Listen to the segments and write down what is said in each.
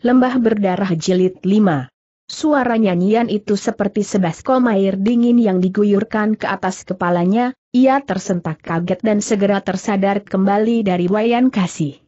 Lembah Berdarah Jilid 5 Suara nyanyian itu seperti sebaskol air dingin yang diguyurkan ke atas kepalanya, ia tersentak kaget dan segera tersadar kembali dari wayan kasih.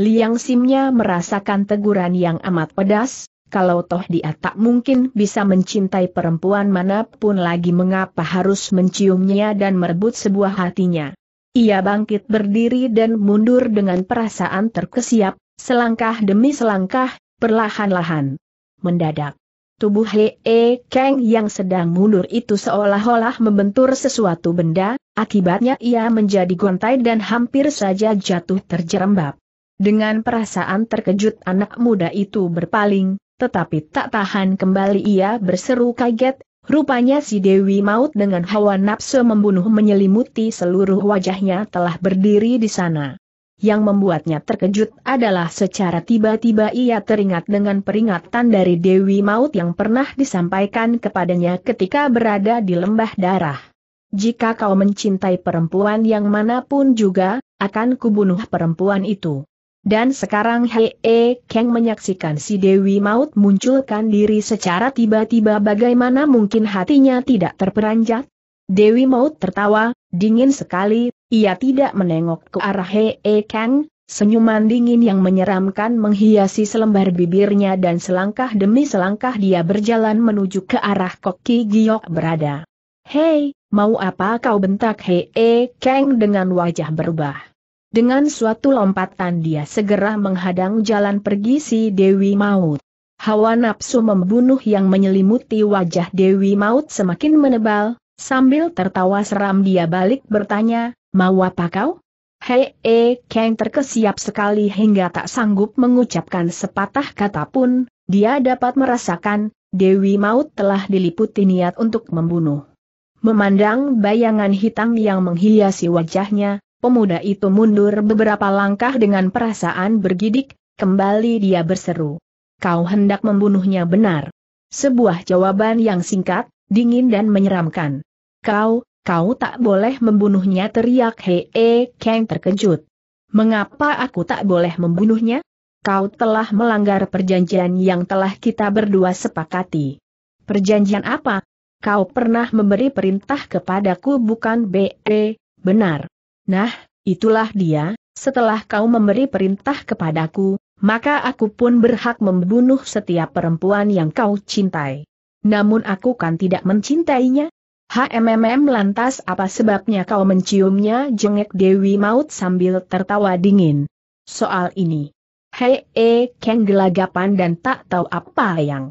Liang Simnya merasakan teguran yang amat pedas, kalau toh dia tak mungkin bisa mencintai perempuan manapun lagi mengapa harus menciumnya dan merebut sebuah hatinya. Ia bangkit berdiri dan mundur dengan perasaan terkesiap, selangkah demi selangkah, Perlahan-lahan. Mendadak. Tubuh He E Kang yang sedang mundur itu seolah-olah membentur sesuatu benda, akibatnya ia menjadi gontai dan hampir saja jatuh terjerembab. Dengan perasaan terkejut anak muda itu berpaling, tetapi tak tahan kembali ia berseru kaget, rupanya si Dewi Maut dengan hawa nafsu membunuh menyelimuti seluruh wajahnya telah berdiri di sana. Yang membuatnya terkejut adalah secara tiba-tiba ia teringat dengan peringatan dari Dewi Maut yang pernah disampaikan kepadanya ketika berada di lembah darah. Jika kau mencintai perempuan yang manapun juga, akan kubunuh perempuan itu. Dan sekarang Hei E Kang menyaksikan si Dewi Maut munculkan diri secara tiba-tiba bagaimana mungkin hatinya tidak terperanjat? Dewi Maut tertawa, dingin sekali, ia tidak menengok ke arah Hei e Kang, senyuman dingin yang menyeramkan menghiasi selembar bibirnya dan selangkah demi selangkah dia berjalan menuju ke arah Koki Giok berada. Hei, mau apa kau bentak Hei e Kang dengan wajah berubah. Dengan suatu lompatan dia segera menghadang jalan pergi si Dewi Maut. Hawa nafsu membunuh yang menyelimuti wajah Dewi Maut semakin menebal, Sambil tertawa seram dia balik bertanya, mau apa kau? Hei, e, Kang terkesiap sekali hingga tak sanggup mengucapkan sepatah kata pun, dia dapat merasakan, Dewi Maut telah diliputi niat untuk membunuh. Memandang bayangan hitam yang menghiasi wajahnya, pemuda itu mundur beberapa langkah dengan perasaan bergidik, kembali dia berseru. Kau hendak membunuhnya benar. Sebuah jawaban yang singkat, dingin dan menyeramkan. Kau, kau tak boleh membunuhnya teriak Hee Kang terkejut. Mengapa aku tak boleh membunuhnya? Kau telah melanggar perjanjian yang telah kita berdua sepakati. Perjanjian apa? Kau pernah memberi perintah kepadaku bukan B.E., eh, benar. Nah, itulah dia, setelah kau memberi perintah kepadaku, maka aku pun berhak membunuh setiap perempuan yang kau cintai. Namun aku kan tidak mencintainya. HMMM lantas apa sebabnya kau menciumnya jengek Dewi Maut sambil tertawa dingin. Soal ini. Hei, e, keng gelagapan dan tak tahu apa yang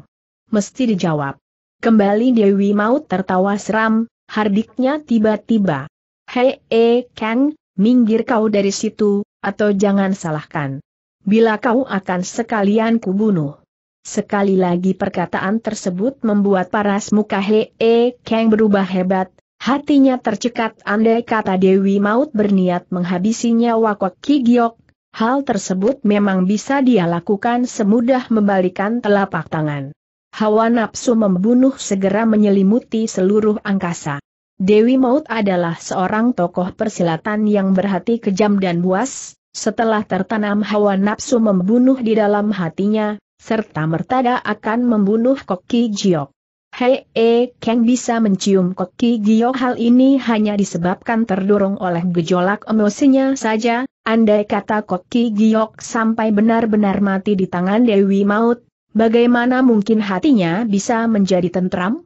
mesti dijawab. Kembali Dewi Maut tertawa seram, hardiknya tiba-tiba. Hei, e, keng, minggir kau dari situ, atau jangan salahkan. Bila kau akan sekalian kubunuh. Sekali lagi perkataan tersebut membuat paras muka Hee keng Kang berubah hebat, hatinya tercekat andai kata Dewi Maut berniat menghabisinya Wakok Kigiok, hal tersebut memang bisa dia lakukan semudah membalikan telapak tangan. Hawa nafsu membunuh segera menyelimuti seluruh angkasa. Dewi Maut adalah seorang tokoh persilatan yang berhati kejam dan buas, setelah tertanam hawa nafsu membunuh di dalam hatinya, serta mertada akan membunuh Koki Giok. Hei E Kang bisa mencium koki Gio hal ini hanya disebabkan terdorong oleh gejolak emosinya saja, andai kata koki Giok sampai benar-benar mati di tangan Dewi Maut, bagaimana mungkin hatinya bisa menjadi tentram?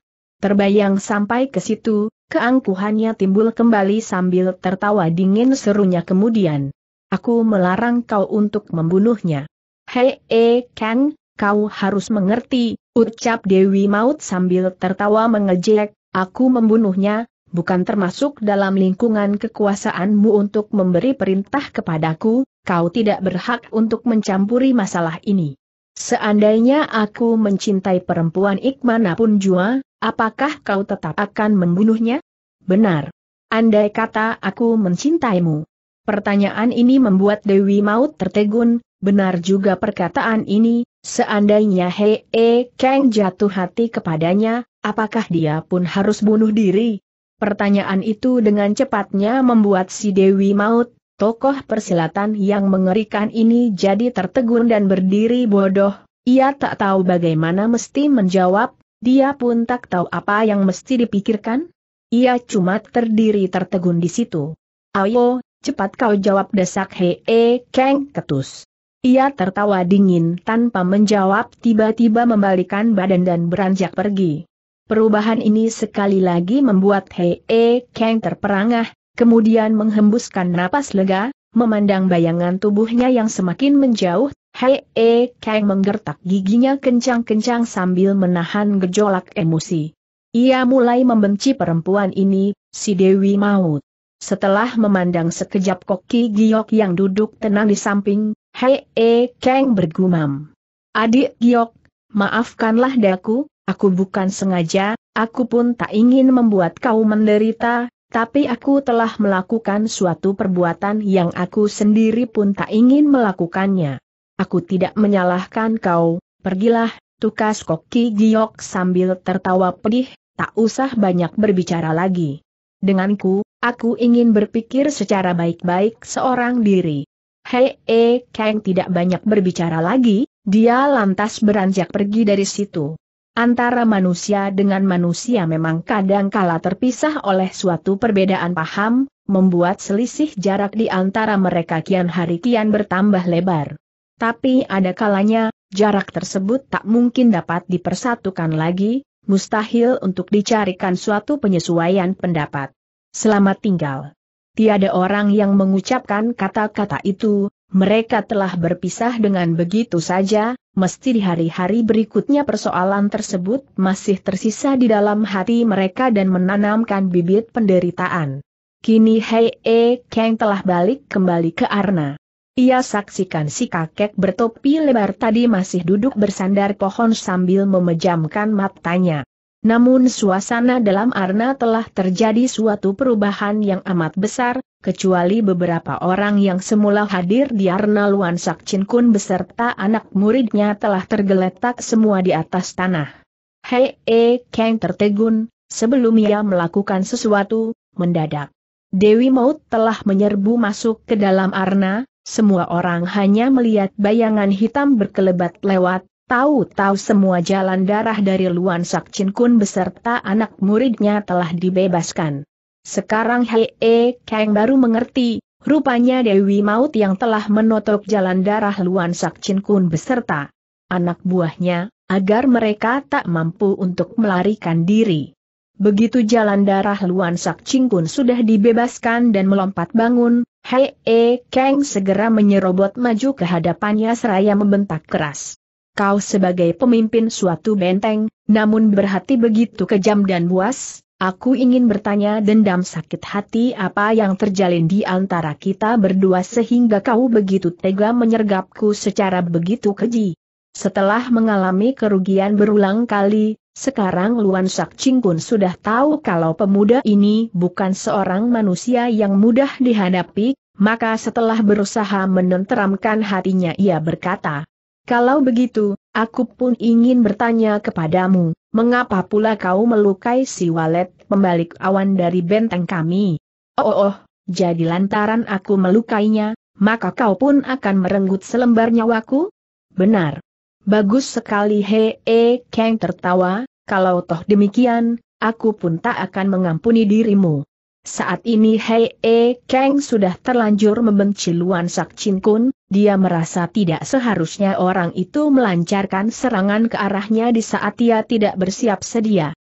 Terbayang sampai ke situ, keangkuhannya timbul kembali sambil tertawa dingin serunya kemudian. Aku melarang kau untuk membunuhnya. Hei E Kang, kau harus mengerti, ucap Dewi Maut sambil tertawa mengejek, aku membunuhnya, bukan termasuk dalam lingkungan kekuasaanmu untuk memberi perintah kepadaku, kau tidak berhak untuk mencampuri masalah ini. Seandainya aku mencintai perempuan Ikmana pun jua, apakah kau tetap akan membunuhnya? Benar. Andai kata aku mencintaimu. Pertanyaan ini membuat Dewi Maut tertegun, benar juga perkataan ini, Seandainya hee e Kang jatuh hati kepadanya, apakah dia pun harus bunuh diri? Pertanyaan itu dengan cepatnya membuat si Dewi Maut, tokoh persilatan yang mengerikan ini jadi tertegun dan berdiri bodoh, ia tak tahu bagaimana mesti menjawab, dia pun tak tahu apa yang mesti dipikirkan. Ia cuma terdiri tertegun di situ. Ayo, cepat kau jawab desak hee e Kang ketus. Ia tertawa dingin tanpa menjawab tiba-tiba membalikan badan dan beranjak pergi. Perubahan ini sekali lagi membuat Hei e Kang terperangah, kemudian menghembuskan napas lega, memandang bayangan tubuhnya yang semakin menjauh, Hei e Kang menggertak giginya kencang-kencang sambil menahan gejolak emosi. Ia mulai membenci perempuan ini, si Dewi Maut. Setelah memandang sekejap Koki Giok yang duduk tenang di samping, Hei, e, Kang bergumam. Adik Giok, maafkanlah daku, aku bukan sengaja, aku pun tak ingin membuat kau menderita, tapi aku telah melakukan suatu perbuatan yang aku sendiri pun tak ingin melakukannya. Aku tidak menyalahkan kau, pergilah, tukas koki giok sambil tertawa pedih, tak usah banyak berbicara lagi. Denganku, aku ingin berpikir secara baik-baik seorang diri. Hei E Kang tidak banyak berbicara lagi, dia lantas beranjak pergi dari situ. Antara manusia dengan manusia memang kadang kala terpisah oleh suatu perbedaan paham, membuat selisih jarak di antara mereka kian hari kian bertambah lebar. Tapi ada kalanya, jarak tersebut tak mungkin dapat dipersatukan lagi, mustahil untuk dicarikan suatu penyesuaian pendapat. Selamat tinggal tiada orang yang mengucapkan kata-kata itu, mereka telah berpisah dengan begitu saja, mesti di hari-hari berikutnya persoalan tersebut masih tersisa di dalam hati mereka dan menanamkan bibit penderitaan. Kini Hei E Kang telah balik kembali ke Arna. Ia saksikan si kakek bertopi lebar tadi masih duduk bersandar pohon sambil memejamkan matanya. Namun suasana dalam Arna telah terjadi suatu perubahan yang amat besar, kecuali beberapa orang yang semula hadir di Arna Luan Chin Kun beserta anak muridnya telah tergeletak semua di atas tanah. Hei, e, Kang tertegun, sebelum ia melakukan sesuatu, mendadak. Dewi Maut telah menyerbu masuk ke dalam Arna, semua orang hanya melihat bayangan hitam berkelebat lewat, Tahu-tahu semua jalan darah dari Luan Chin Kun beserta anak muridnya telah dibebaskan. Sekarang Hei E Kang baru mengerti, rupanya Dewi Maut yang telah menotok jalan darah Luan Chin Kun beserta anak buahnya, agar mereka tak mampu untuk melarikan diri. Begitu jalan darah Luan Sak Kun sudah dibebaskan dan melompat bangun, Hei E Kang segera menyerobot maju ke hadapannya seraya membentak keras kau sebagai pemimpin suatu benteng, namun berhati begitu kejam dan buas, aku ingin bertanya dendam sakit hati apa yang terjalin di antara kita berdua sehingga kau begitu tega menyergapku secara begitu keji. Setelah mengalami kerugian berulang kali, sekarang Luan Sak Cingkun sudah tahu kalau pemuda ini bukan seorang manusia yang mudah dihadapi, maka setelah berusaha menenteramkan hatinya ia berkata, kalau begitu, aku pun ingin bertanya kepadamu, mengapa pula kau melukai si walet, pembalik awan dari benteng kami? Oh, oh, oh jadi lantaran aku melukainya, maka kau pun akan merenggut selembar nyawaku? Benar. Bagus sekali he e Kang tertawa, kalau toh demikian, aku pun tak akan mengampuni dirimu. Saat ini Hei E Kang sudah terlanjur membenci Luan Sak Chin Kun, dia merasa tidak seharusnya orang itu melancarkan serangan ke arahnya di saat ia tidak bersiap sedia.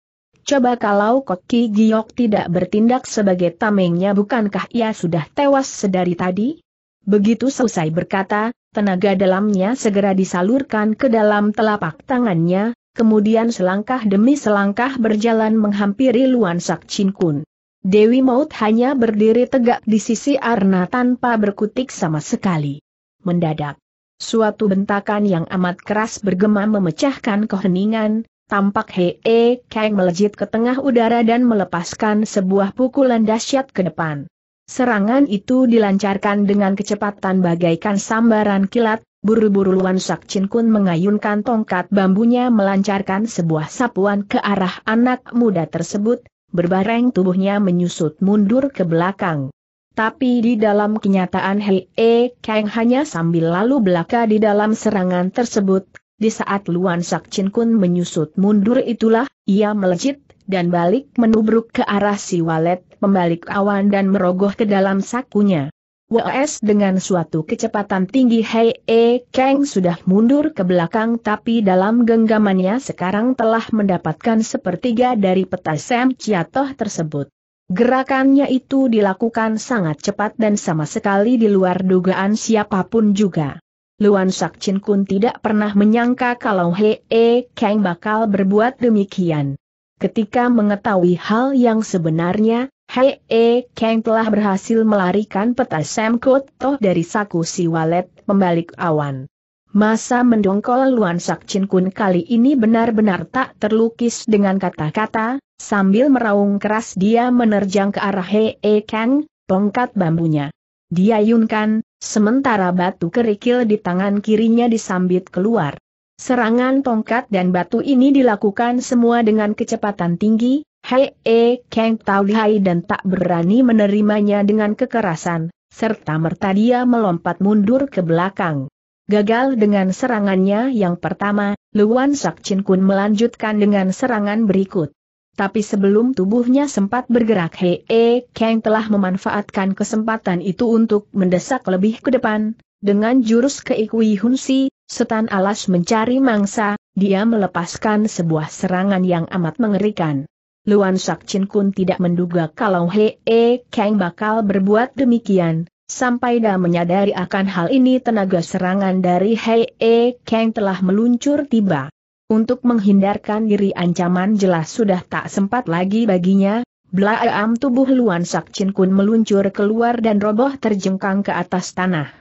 Coba kalau Koki Giok tidak bertindak sebagai tamengnya bukankah ia sudah tewas sedari tadi? Begitu selesai berkata, tenaga dalamnya segera disalurkan ke dalam telapak tangannya, kemudian selangkah demi selangkah berjalan menghampiri Luan Sak Chin Kun. Dewi Maut hanya berdiri tegak di sisi Arna tanpa berkutik sama sekali mendadak. Suatu bentakan yang amat keras bergema memecahkan keheningan, tampak Hee Kang melejit ke tengah udara dan melepaskan sebuah pukulan dahsyat ke depan. Serangan itu dilancarkan dengan kecepatan bagaikan sambaran kilat, buru-buru Luan Chin Kun mengayunkan tongkat bambunya melancarkan sebuah sapuan ke arah anak muda tersebut, berbareng tubuhnya menyusut mundur ke belakang. Tapi di dalam kenyataan Hei E Kang hanya sambil lalu belaka di dalam serangan tersebut, di saat Luan Sak Chin Kun menyusut mundur itulah, ia melejit, dan balik menubruk ke arah si walet, membalik awan dan merogoh ke dalam sakunya. WS dengan suatu kecepatan tinggi Hei E Kang sudah mundur ke belakang tapi dalam genggamannya sekarang telah mendapatkan sepertiga dari peta Sam Ciatoh tersebut. Gerakannya itu dilakukan sangat cepat dan sama sekali di luar dugaan siapapun juga. Luan Chin Kun tidak pernah menyangka kalau Hee E Kang bakal berbuat demikian. Ketika mengetahui hal yang sebenarnya, Hee E Kang telah berhasil melarikan peta Sam toh dari saku si walet pembalik awan. Masa mendongkol Luan Chin Kun kali ini benar-benar tak terlukis dengan kata-kata, sambil meraung keras dia menerjang ke arah Hee E Kang, tongkat bambunya. Dia yunkan, sementara batu kerikil di tangan kirinya disambit keluar. Serangan tongkat dan batu ini dilakukan semua dengan kecepatan tinggi, Hei E Kang tahu lihai dan tak berani menerimanya dengan kekerasan, serta merta dia melompat mundur ke belakang. Gagal dengan serangannya yang pertama, Luan Chin Kun melanjutkan dengan serangan berikut. Tapi sebelum tubuhnya sempat bergerak Hee Kang telah memanfaatkan kesempatan itu untuk mendesak lebih ke depan. Dengan jurus keikui hunsi, setan alas mencari mangsa, dia melepaskan sebuah serangan yang amat mengerikan. Luan Chin Kun tidak menduga kalau Hee Kang bakal berbuat demikian, Sampai dah menyadari akan hal ini tenaga serangan dari Hei E Kang telah meluncur tiba. Untuk menghindarkan diri ancaman jelas sudah tak sempat lagi baginya, belaam tubuh Luan Sakcin Kun meluncur keluar dan roboh terjengkang ke atas tanah.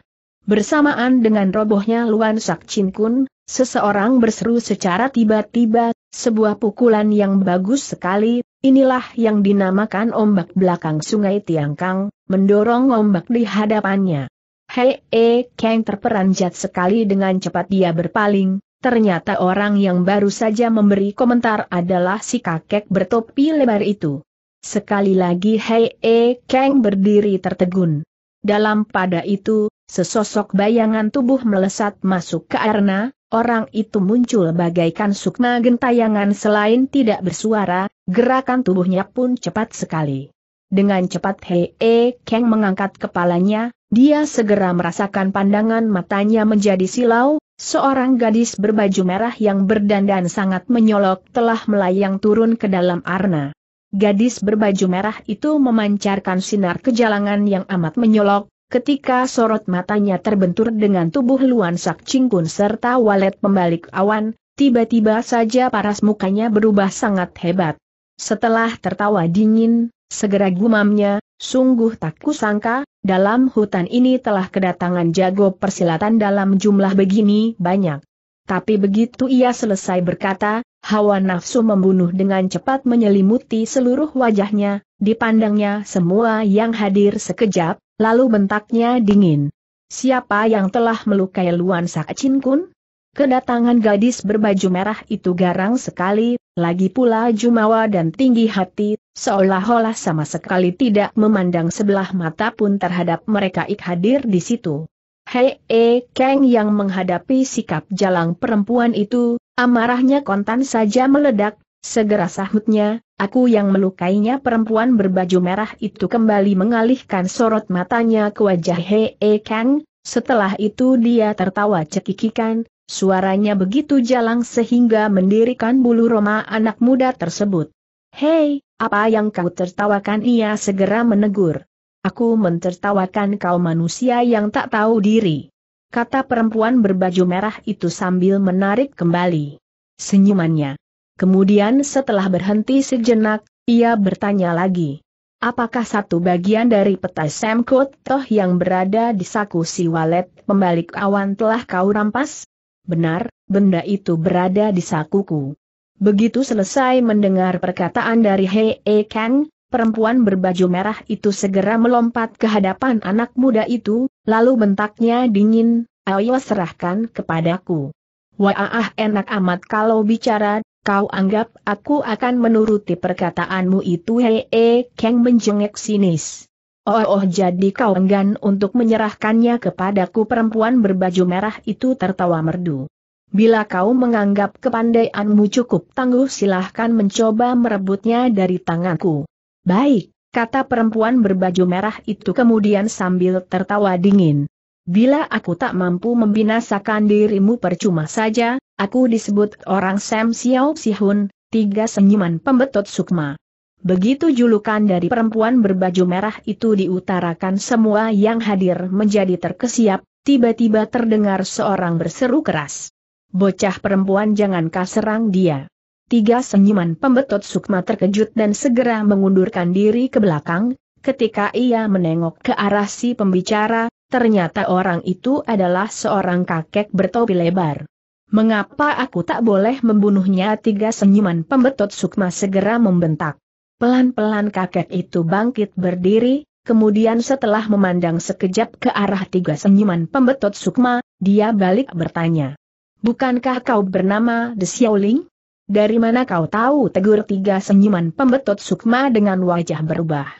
Bersamaan dengan robohnya Luan Sakcin Kun, seseorang berseru secara tiba-tiba, sebuah pukulan yang bagus sekali, Inilah yang dinamakan ombak belakang sungai Tiangkang, mendorong ombak di hadapannya. Hei E Kang terperanjat sekali dengan cepat dia berpaling, ternyata orang yang baru saja memberi komentar adalah si kakek bertopi lebar itu. Sekali lagi Hei E Kang berdiri tertegun. Dalam pada itu, sesosok bayangan tubuh melesat masuk ke arena, Orang itu muncul bagaikan sukma gentayangan selain tidak bersuara, gerakan tubuhnya pun cepat sekali. Dengan cepat Hei e Kang mengangkat kepalanya, dia segera merasakan pandangan matanya menjadi silau, seorang gadis berbaju merah yang berdandan sangat menyolok telah melayang turun ke dalam arna. Gadis berbaju merah itu memancarkan sinar kejalangan yang amat menyolok, Ketika sorot matanya terbentur dengan tubuh Luan Sak Cingkun serta walet pembalik awan, tiba-tiba saja paras mukanya berubah sangat hebat. Setelah tertawa dingin, segera gumamnya, sungguh tak kusangka, dalam hutan ini telah kedatangan jago persilatan dalam jumlah begini banyak. Tapi begitu ia selesai berkata, Hawa nafsu membunuh dengan cepat menyelimuti seluruh wajahnya, dipandangnya semua yang hadir sekejap, lalu bentaknya dingin. Siapa yang telah melukai Luan Sakcin Kun? Kedatangan gadis berbaju merah itu garang sekali, lagi pula jumawa dan tinggi hati, seolah-olah sama sekali tidak memandang sebelah mata pun terhadap mereka ik hadir di situ. Hei E Kang yang menghadapi sikap jalang perempuan itu, amarahnya kontan saja meledak, segera sahutnya, aku yang melukainya perempuan berbaju merah itu kembali mengalihkan sorot matanya ke wajah Hei E Kang, setelah itu dia tertawa cekikikan, suaranya begitu jalang sehingga mendirikan bulu roma anak muda tersebut. Hei, apa yang kau tertawakan ia segera menegur. Aku mentertawakan kau manusia yang tak tahu diri. Kata perempuan berbaju merah itu sambil menarik kembali senyumannya. Kemudian setelah berhenti sejenak, ia bertanya lagi. Apakah satu bagian dari peta Semkot toh yang berada di saku si walet pembalik awan telah kau rampas? Benar, benda itu berada di sakuku. Begitu selesai mendengar perkataan dari Hei e Kang, perempuan berbaju merah itu segera melompat ke hadapan anak muda itu, lalu bentaknya dingin, ayo serahkan kepadaku. Wah enak amat kalau bicara, kau anggap aku akan menuruti perkataanmu itu hee keng menjengek sinis. Oh, oh jadi kau enggan untuk menyerahkannya kepadaku perempuan berbaju merah itu tertawa merdu. Bila kau menganggap kepandaianmu cukup tangguh silahkan mencoba merebutnya dari tanganku. Baik, kata perempuan berbaju merah itu kemudian sambil tertawa dingin. Bila aku tak mampu membinasakan dirimu percuma saja, aku disebut orang Sam Xiao Sihun, tiga senyuman pembetot sukma. Begitu julukan dari perempuan berbaju merah itu diutarakan semua yang hadir menjadi terkesiap, tiba-tiba terdengar seorang berseru keras. Bocah perempuan jangan kaserang dia. Tiga senyuman pembetot Sukma terkejut dan segera mengundurkan diri ke belakang, ketika ia menengok ke arah si pembicara, ternyata orang itu adalah seorang kakek bertopi lebar. Mengapa aku tak boleh membunuhnya? Tiga senyuman pembetot Sukma segera membentak. Pelan-pelan kakek itu bangkit berdiri, kemudian setelah memandang sekejap ke arah tiga senyuman pembetot Sukma, dia balik bertanya. Bukankah kau bernama The Xiaoling? Dari mana kau tahu tegur tiga senyuman pembetot Sukma dengan wajah berubah.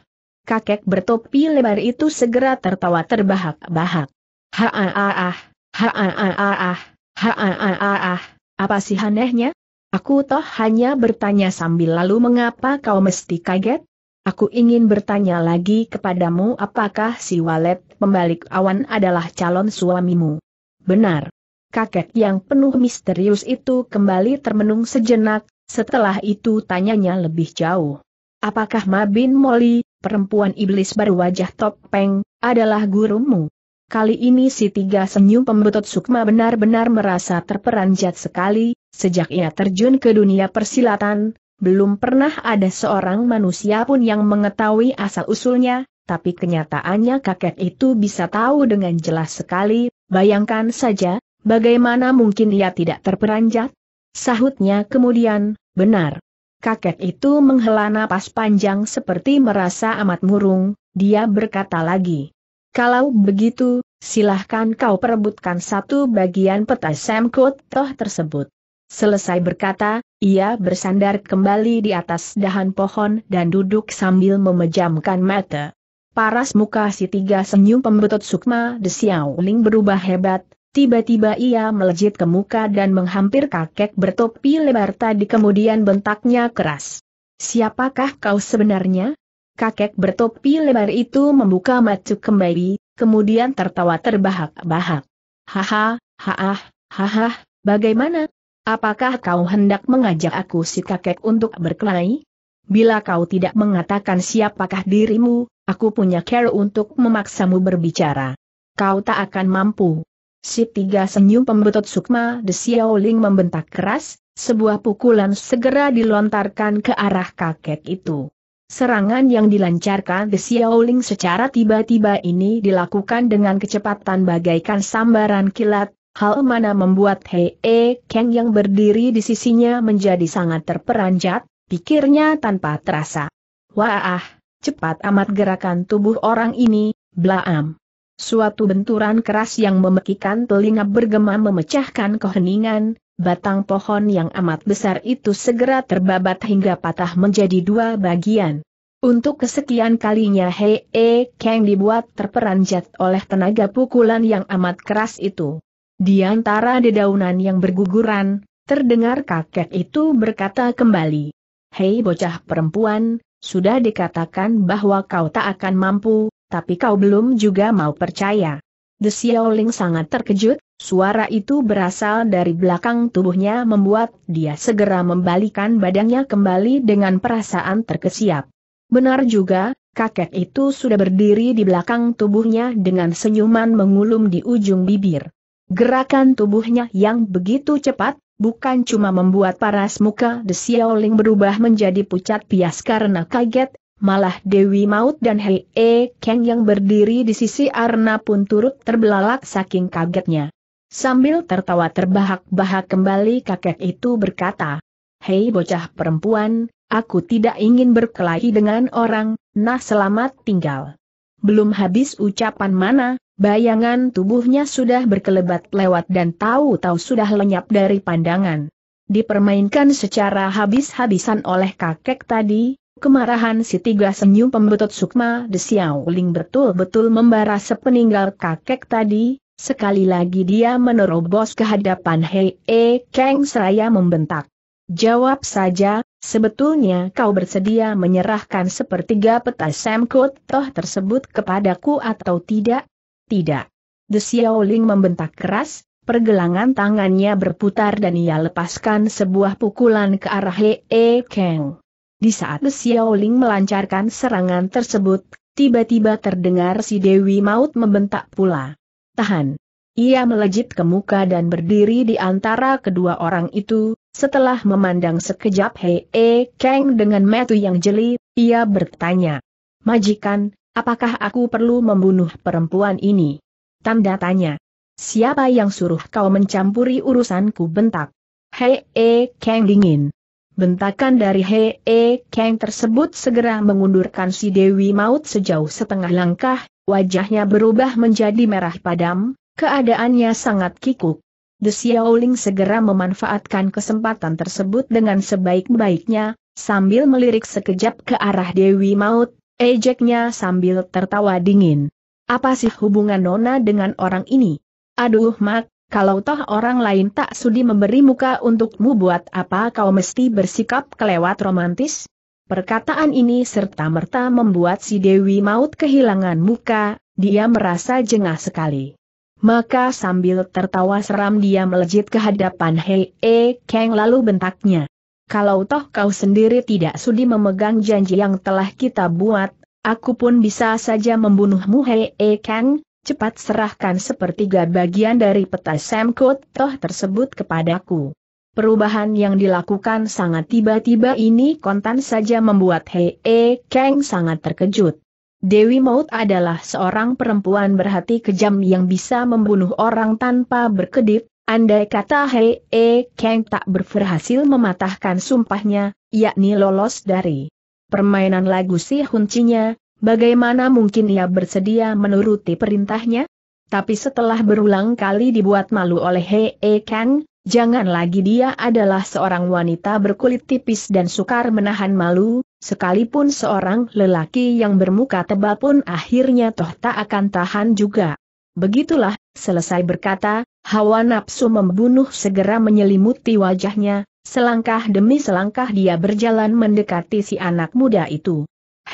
Kakek bertopi lebar itu segera tertawa terbahak-bahak. Ha ah ah ah, ha ah ah ah, ha ah ah ah, apa sih anehnya? Aku toh hanya bertanya sambil lalu mengapa kau mesti kaget? Aku ingin bertanya lagi kepadamu apakah si walet pembalik awan adalah calon suamimu? Benar kakek yang penuh misterius itu kembali termenung sejenak, setelah itu tanyanya lebih jauh. Apakah Mabin Molly, perempuan iblis berwajah topeng, adalah gurumu? Kali ini si tiga senyum pembetot Sukma benar-benar merasa terperanjat sekali, sejak ia terjun ke dunia persilatan, belum pernah ada seorang manusia pun yang mengetahui asal-usulnya, tapi kenyataannya kakek itu bisa tahu dengan jelas sekali, bayangkan saja, Bagaimana mungkin ia tidak terperanjat? Sahutnya kemudian, benar. Kakek itu menghela napas panjang seperti merasa amat murung, dia berkata lagi. Kalau begitu, silahkan kau perebutkan satu bagian peta Semkot toh tersebut. Selesai berkata, ia bersandar kembali di atas dahan pohon dan duduk sambil memejamkan mata. Paras muka si tiga senyum pembetut Sukma desiau Ling berubah hebat, Tiba-tiba ia melejit ke muka dan menghampir kakek bertopi lebar tadi kemudian bentaknya keras. Siapakah kau sebenarnya? Kakek bertopi lebar itu membuka mata kembali, kemudian tertawa terbahak-bahak. Haha, haah, haha, bagaimana? Apakah kau hendak mengajak aku si kakek untuk berkelahi? Bila kau tidak mengatakan siapakah dirimu, aku punya care untuk memaksamu berbicara. Kau tak akan mampu. Si tiga senyum pembetut Sukma de Xiaoling membentak keras, sebuah pukulan segera dilontarkan ke arah kakek itu. Serangan yang dilancarkan The Xiaoling secara tiba-tiba ini dilakukan dengan kecepatan bagaikan sambaran kilat, hal mana membuat Hei E Kang yang berdiri di sisinya menjadi sangat terperanjat, pikirnya tanpa terasa. Wah, cepat amat gerakan tubuh orang ini, blaam. Suatu benturan keras yang memekikan telinga bergema memecahkan keheningan, batang pohon yang amat besar itu segera terbabat hingga patah menjadi dua bagian. Untuk kesekian kalinya Hei E Kang dibuat terperanjat oleh tenaga pukulan yang amat keras itu. Di antara dedaunan yang berguguran, terdengar kakek itu berkata kembali. Hei bocah perempuan, sudah dikatakan bahwa kau tak akan mampu, tapi kau belum juga mau percaya. The Xiaoling sangat terkejut, suara itu berasal dari belakang tubuhnya membuat dia segera membalikan badannya kembali dengan perasaan terkesiap. Benar juga, kakek itu sudah berdiri di belakang tubuhnya dengan senyuman mengulum di ujung bibir. Gerakan tubuhnya yang begitu cepat, bukan cuma membuat paras muka The Xiaoling berubah menjadi pucat pias karena kaget, Malah Dewi Maut dan Hei E Kang yang berdiri di sisi Arna pun turut terbelalak saking kagetnya. Sambil tertawa terbahak-bahak kembali kakek itu berkata, Hei bocah perempuan, aku tidak ingin berkelahi dengan orang, nah selamat tinggal. Belum habis ucapan mana, bayangan tubuhnya sudah berkelebat lewat dan tahu-tahu sudah lenyap dari pandangan. Dipermainkan secara habis-habisan oleh kakek tadi, Kemarahan si tiga senyum pembetut Sukma de Xiao Ling betul-betul membara sepeninggal kakek tadi, sekali lagi dia menerobos ke hadapan Hei E Kang seraya membentak. Jawab saja, sebetulnya kau bersedia menyerahkan sepertiga peta semkut Toh tersebut kepadaku atau tidak? Tidak. De Xiao Ling membentak keras, Pergelangan tangannya berputar dan ia lepaskan sebuah pukulan ke arah Hei E. Kang. Di saat Ling melancarkan serangan tersebut, tiba-tiba terdengar si Dewi Maut membentak pula. Tahan! Ia melejit ke muka dan berdiri di antara kedua orang itu, setelah memandang sekejap Hei e Kang dengan metu yang jeli, ia bertanya. Majikan, apakah aku perlu membunuh perempuan ini? Tanda tanya. Siapa yang suruh kau mencampuri urusanku bentak? Hei e Kang dingin. Bentakan dari Hei -E Kang tersebut segera mengundurkan si Dewi Maut sejauh setengah langkah, wajahnya berubah menjadi merah padam, keadaannya sangat kikuk. The Xiaoling segera memanfaatkan kesempatan tersebut dengan sebaik-baiknya, sambil melirik sekejap ke arah Dewi Maut, ejeknya sambil tertawa dingin. Apa sih hubungan Nona dengan orang ini? Aduh Mak, kalau toh orang lain tak sudi memberi muka untukmu buat apa kau mesti bersikap kelewat romantis? Perkataan ini serta-merta membuat si Dewi Maut kehilangan muka, dia merasa jengah sekali. Maka sambil tertawa seram dia melejit ke hadapan Hei E Kang lalu bentaknya. Kalau toh kau sendiri tidak sudi memegang janji yang telah kita buat, aku pun bisa saja membunuhmu Hei E Kang, cepat serahkan sepertiga bagian dari peta Semkot Toh tersebut kepadaku. Perubahan yang dilakukan sangat tiba-tiba ini kontan saja membuat Hei e Kang sangat terkejut. Dewi Maut adalah seorang perempuan berhati kejam yang bisa membunuh orang tanpa berkedip, andai kata Hei e Kang tak berhasil mematahkan sumpahnya, yakni lolos dari permainan lagu si huncinya, Bagaimana mungkin ia bersedia menuruti perintahnya? Tapi setelah berulang kali dibuat malu oleh Hei e Kang, Jangan lagi dia adalah seorang wanita berkulit tipis dan sukar menahan malu, sekalipun seorang lelaki yang bermuka tebal pun akhirnya toh tak akan tahan juga. Begitulah, selesai berkata, hawa nafsu membunuh segera menyelimuti wajahnya, selangkah demi selangkah dia berjalan mendekati si anak muda itu.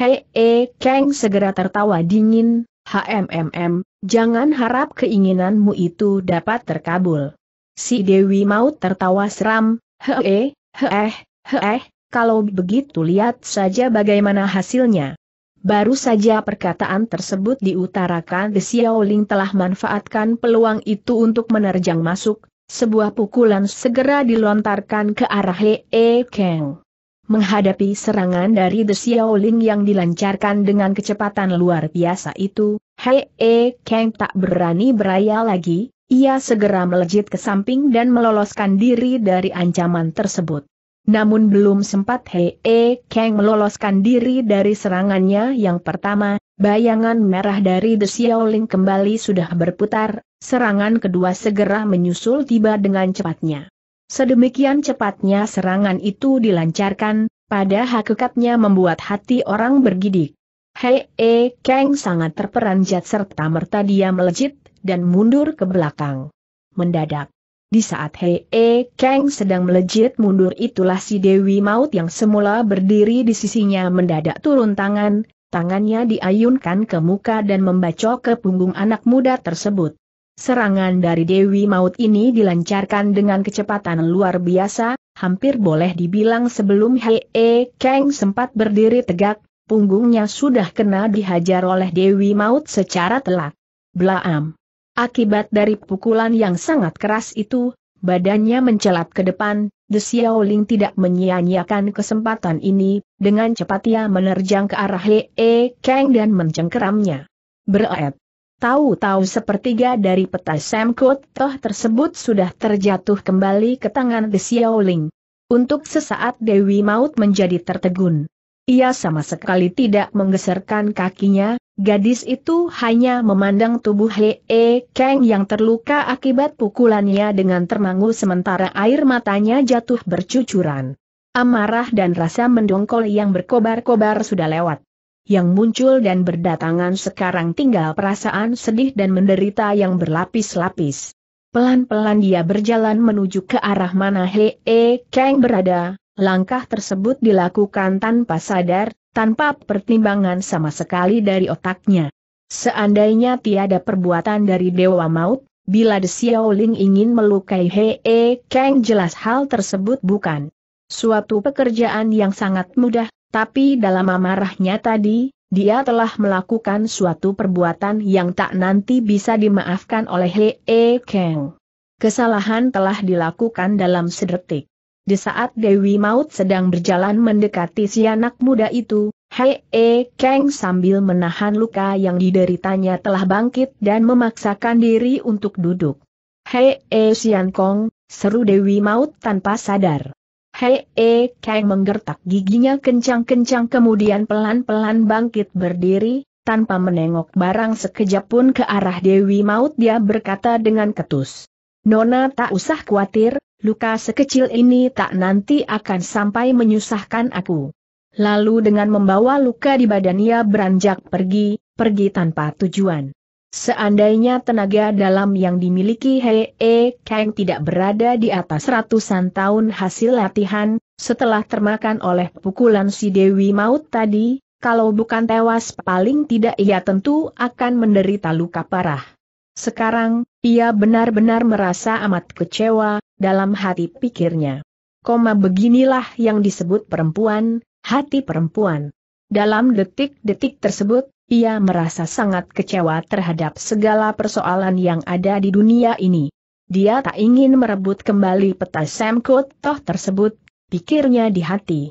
Hei, e, Kang segera tertawa dingin, HMMM, jangan harap keinginanmu itu dapat terkabul. Si Dewi maut tertawa seram, hee, hee, hee, kalau begitu lihat saja bagaimana hasilnya. Baru saja perkataan tersebut diutarakan The Xiaoling telah manfaatkan peluang itu untuk menerjang masuk, sebuah pukulan segera dilontarkan ke arah Hee Kang. Menghadapi serangan dari The Xiaoling yang dilancarkan dengan kecepatan luar biasa itu, Hei E Kang tak berani beraya lagi, ia segera melejit ke samping dan meloloskan diri dari ancaman tersebut. Namun belum sempat Hei E Kang meloloskan diri dari serangannya yang pertama, bayangan merah dari The Xiaoling kembali sudah berputar, serangan kedua segera menyusul tiba dengan cepatnya. Sedemikian cepatnya serangan itu dilancarkan, pada hakikatnya membuat hati orang bergidik. Hei E Kang sangat terperanjat serta merta dia melejit, dan mundur ke belakang. Mendadak. Di saat Hei E Kang sedang melejit mundur itulah si Dewi Maut yang semula berdiri di sisinya mendadak turun tangan, tangannya diayunkan ke muka dan membacok ke punggung anak muda tersebut. Serangan dari Dewi Maut ini dilancarkan dengan kecepatan luar biasa, hampir boleh dibilang sebelum Hee Kang sempat berdiri tegak, punggungnya sudah kena dihajar oleh Dewi Maut secara telak. Blaam. Akibat dari pukulan yang sangat keras itu, badannya mencelat ke depan, The Xiaoling tidak menyia-nyiakan kesempatan ini, dengan cepat ia menerjang ke arah Hee Kang dan mencengkeramnya. Bereet. Tahu-tahu sepertiga dari peta Sam Toh tersebut sudah terjatuh kembali ke tangan The Xiaoling. Untuk sesaat Dewi Maut menjadi tertegun. Ia sama sekali tidak menggeserkan kakinya, gadis itu hanya memandang tubuh Hee E Kang yang terluka akibat pukulannya dengan termangu sementara air matanya jatuh bercucuran. Amarah dan rasa mendongkol yang berkobar-kobar sudah lewat yang muncul dan berdatangan sekarang tinggal perasaan sedih dan menderita yang berlapis-lapis. Pelan-pelan dia berjalan menuju ke arah mana He E Kang berada, langkah tersebut dilakukan tanpa sadar, tanpa pertimbangan sama sekali dari otaknya. Seandainya tiada perbuatan dari Dewa Maut, bila De Xiaoling ingin melukai He E Kang jelas hal tersebut bukan suatu pekerjaan yang sangat mudah, tapi dalam amarahnya tadi, dia telah melakukan suatu perbuatan yang tak nanti bisa dimaafkan oleh Hee Kang. Kesalahan telah dilakukan dalam sedetik. Di saat Dewi Maut sedang berjalan mendekati si anak muda itu, Hee Kang sambil menahan luka yang dideritanya telah bangkit dan memaksakan diri untuk duduk. Hee Sian Kong, seru Dewi Maut tanpa sadar. Hei E eh, Kai menggertak giginya kencang-kencang kemudian pelan-pelan bangkit berdiri, tanpa menengok barang sekejap pun ke arah Dewi Maut dia berkata dengan ketus. Nona tak usah khawatir, luka sekecil ini tak nanti akan sampai menyusahkan aku. Lalu dengan membawa luka di badan ia beranjak pergi, pergi tanpa tujuan. Seandainya tenaga dalam yang dimiliki Hei e Kang tidak berada di atas ratusan tahun hasil latihan, setelah termakan oleh pukulan si Dewi Maut tadi, kalau bukan tewas paling tidak ia tentu akan menderita luka parah. Sekarang, ia benar-benar merasa amat kecewa, dalam hati pikirnya. Koma beginilah yang disebut perempuan, hati perempuan. Dalam detik-detik tersebut, ia merasa sangat kecewa terhadap segala persoalan yang ada di dunia ini. Dia tak ingin merebut kembali peta Semkut Toh tersebut, pikirnya di hati.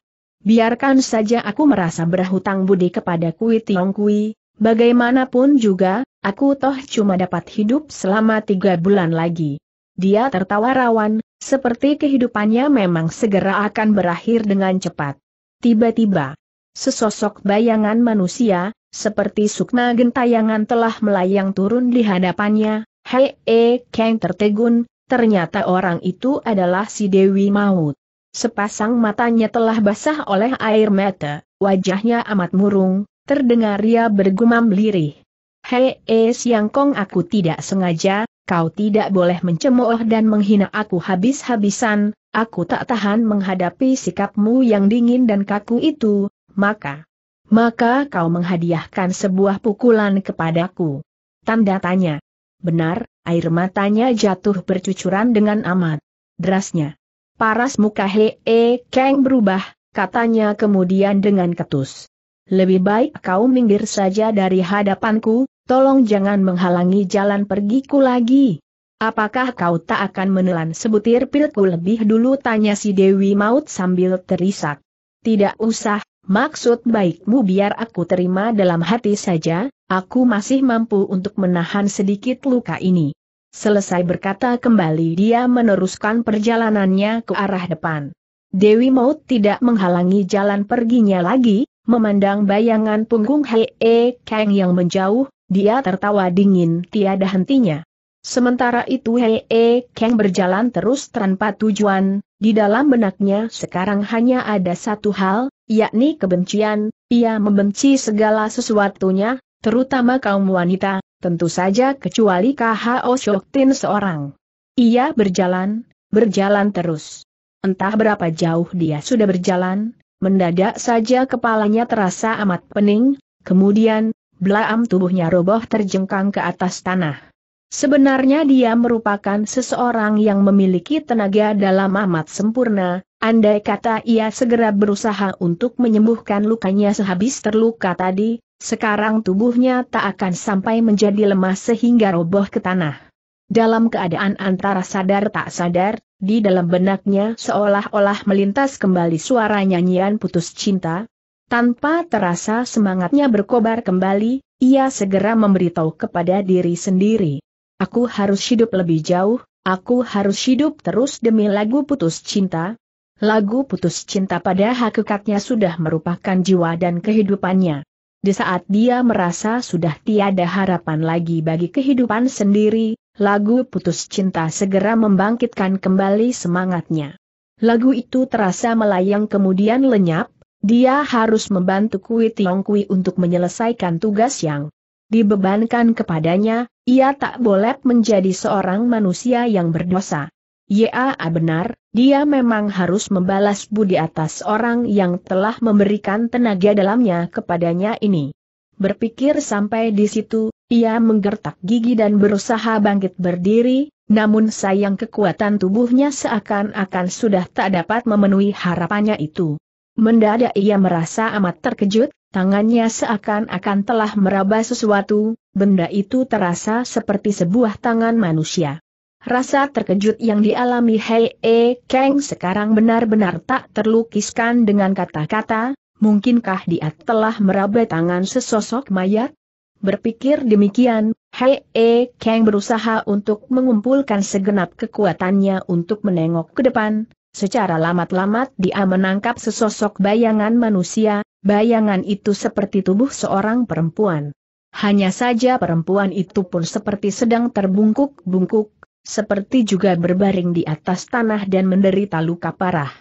Biarkan saja aku merasa berhutang budi kepada Kui Tiong Kui, bagaimanapun juga, aku toh cuma dapat hidup selama tiga bulan lagi. Dia tertawa rawan, seperti kehidupannya memang segera akan berakhir dengan cepat. Tiba-tiba, sesosok bayangan manusia, seperti sukma gentayangan telah melayang turun di hadapannya, Hei E Kang tertegun, ternyata orang itu adalah si Dewi Maut. Sepasang matanya telah basah oleh air mata, wajahnya amat murung, terdengar ia bergumam lirih. Hei E Siang Kong aku tidak sengaja, kau tidak boleh mencemooh dan menghina aku habis-habisan, aku tak tahan menghadapi sikapmu yang dingin dan kaku itu, maka, maka kau menghadiahkan sebuah pukulan kepadaku. Tanda tanya. Benar, air matanya jatuh bercucuran dengan amat derasnya. Paras muka he keng keng berubah, katanya kemudian dengan ketus. Lebih baik kau minggir saja dari hadapanku, tolong jangan menghalangi jalan pergiku lagi. Apakah kau tak akan menelan sebutir pilku lebih dulu tanya si Dewi Maut sambil terisak. Tidak usah, Maksud baikmu biar aku terima dalam hati saja, aku masih mampu untuk menahan sedikit luka ini. Selesai berkata kembali dia meneruskan perjalanannya ke arah depan. Dewi Maut tidak menghalangi jalan perginya lagi, memandang bayangan punggung Hei E. Kang yang menjauh, dia tertawa dingin tiada hentinya. Sementara itu Hei E. Kang berjalan terus tanpa tujuan, di dalam benaknya sekarang hanya ada satu hal, yakni kebencian, ia membenci segala sesuatunya, terutama kaum wanita, tentu saja kecuali KHO Shoktin seorang. Ia berjalan, berjalan terus. Entah berapa jauh dia sudah berjalan, mendadak saja kepalanya terasa amat pening, kemudian, belaam tubuhnya roboh terjengkang ke atas tanah. Sebenarnya dia merupakan seseorang yang memiliki tenaga dalam amat sempurna, andai kata ia segera berusaha untuk menyembuhkan lukanya sehabis terluka tadi, sekarang tubuhnya tak akan sampai menjadi lemah sehingga roboh ke tanah. Dalam keadaan antara sadar tak sadar, di dalam benaknya seolah-olah melintas kembali suara nyanyian putus cinta. Tanpa terasa semangatnya berkobar kembali, ia segera memberitahu kepada diri sendiri. Aku harus hidup lebih jauh, aku harus hidup terus demi lagu putus cinta. Lagu putus cinta pada hakikatnya sudah merupakan jiwa dan kehidupannya. Di saat dia merasa sudah tiada harapan lagi bagi kehidupan sendiri, lagu putus cinta segera membangkitkan kembali semangatnya. Lagu itu terasa melayang kemudian lenyap, dia harus membantu Kui Tiong Kui untuk menyelesaikan tugas yang dibebankan kepadanya, ia tak boleh menjadi seorang manusia yang berdosa. Ya benar, dia memang harus membalas budi atas orang yang telah memberikan tenaga dalamnya kepadanya ini. Berpikir sampai di situ, ia menggertak gigi dan berusaha bangkit berdiri, namun sayang kekuatan tubuhnya seakan-akan sudah tak dapat memenuhi harapannya itu. Mendadak ia merasa amat terkejut, Tangannya seakan-akan telah meraba sesuatu, benda itu terasa seperti sebuah tangan manusia. Rasa terkejut yang dialami Hei E Kang sekarang benar-benar tak terlukiskan dengan kata-kata, mungkinkah dia telah meraba tangan sesosok mayat? Berpikir demikian, Hei E Kang berusaha untuk mengumpulkan segenap kekuatannya untuk menengok ke depan, Secara lamat-lamat dia menangkap sesosok bayangan manusia, Bayangan itu seperti tubuh seorang perempuan. Hanya saja perempuan itu pun seperti sedang terbungkuk-bungkuk, seperti juga berbaring di atas tanah dan menderita luka parah.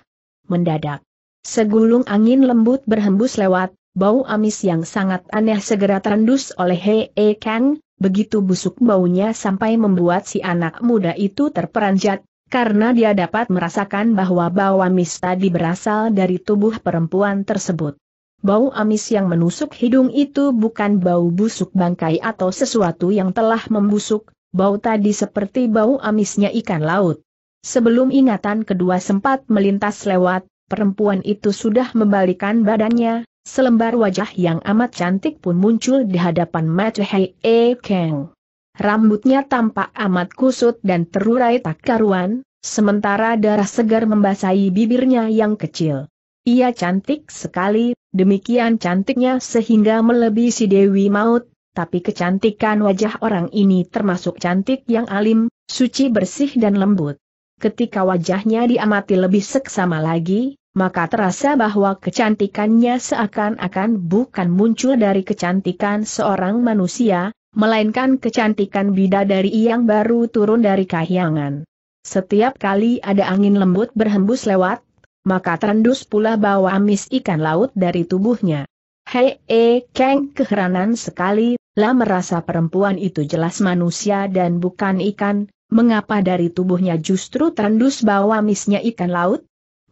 Mendadak, segulung angin lembut berhembus lewat, bau amis yang sangat aneh segera terendus oleh Hei e Kang, begitu busuk baunya sampai membuat si anak muda itu terperanjat, karena dia dapat merasakan bahwa bau amis tadi berasal dari tubuh perempuan tersebut. Bau amis yang menusuk hidung itu bukan bau busuk bangkai atau sesuatu yang telah membusuk, bau tadi seperti bau amisnya ikan laut. Sebelum ingatan kedua sempat melintas lewat, perempuan itu sudah membalikan badannya, selembar wajah yang amat cantik pun muncul di hadapan Matu Hei E Kang. Rambutnya tampak amat kusut dan terurai tak karuan, sementara darah segar membasahi bibirnya yang kecil. Ia cantik sekali, demikian cantiknya sehingga melebihi si Dewi Maut, tapi kecantikan wajah orang ini termasuk cantik yang alim, suci bersih dan lembut. Ketika wajahnya diamati lebih seksama lagi, maka terasa bahwa kecantikannya seakan-akan bukan muncul dari kecantikan seorang manusia, melainkan kecantikan bidadari yang baru turun dari kahyangan. Setiap kali ada angin lembut berhembus lewat, maka tandus pula bawa amis ikan laut dari tubuhnya. Hei, e, eh, Kang keheranan sekali, lah merasa perempuan itu jelas manusia dan bukan ikan, mengapa dari tubuhnya justru tandus bawa amisnya ikan laut?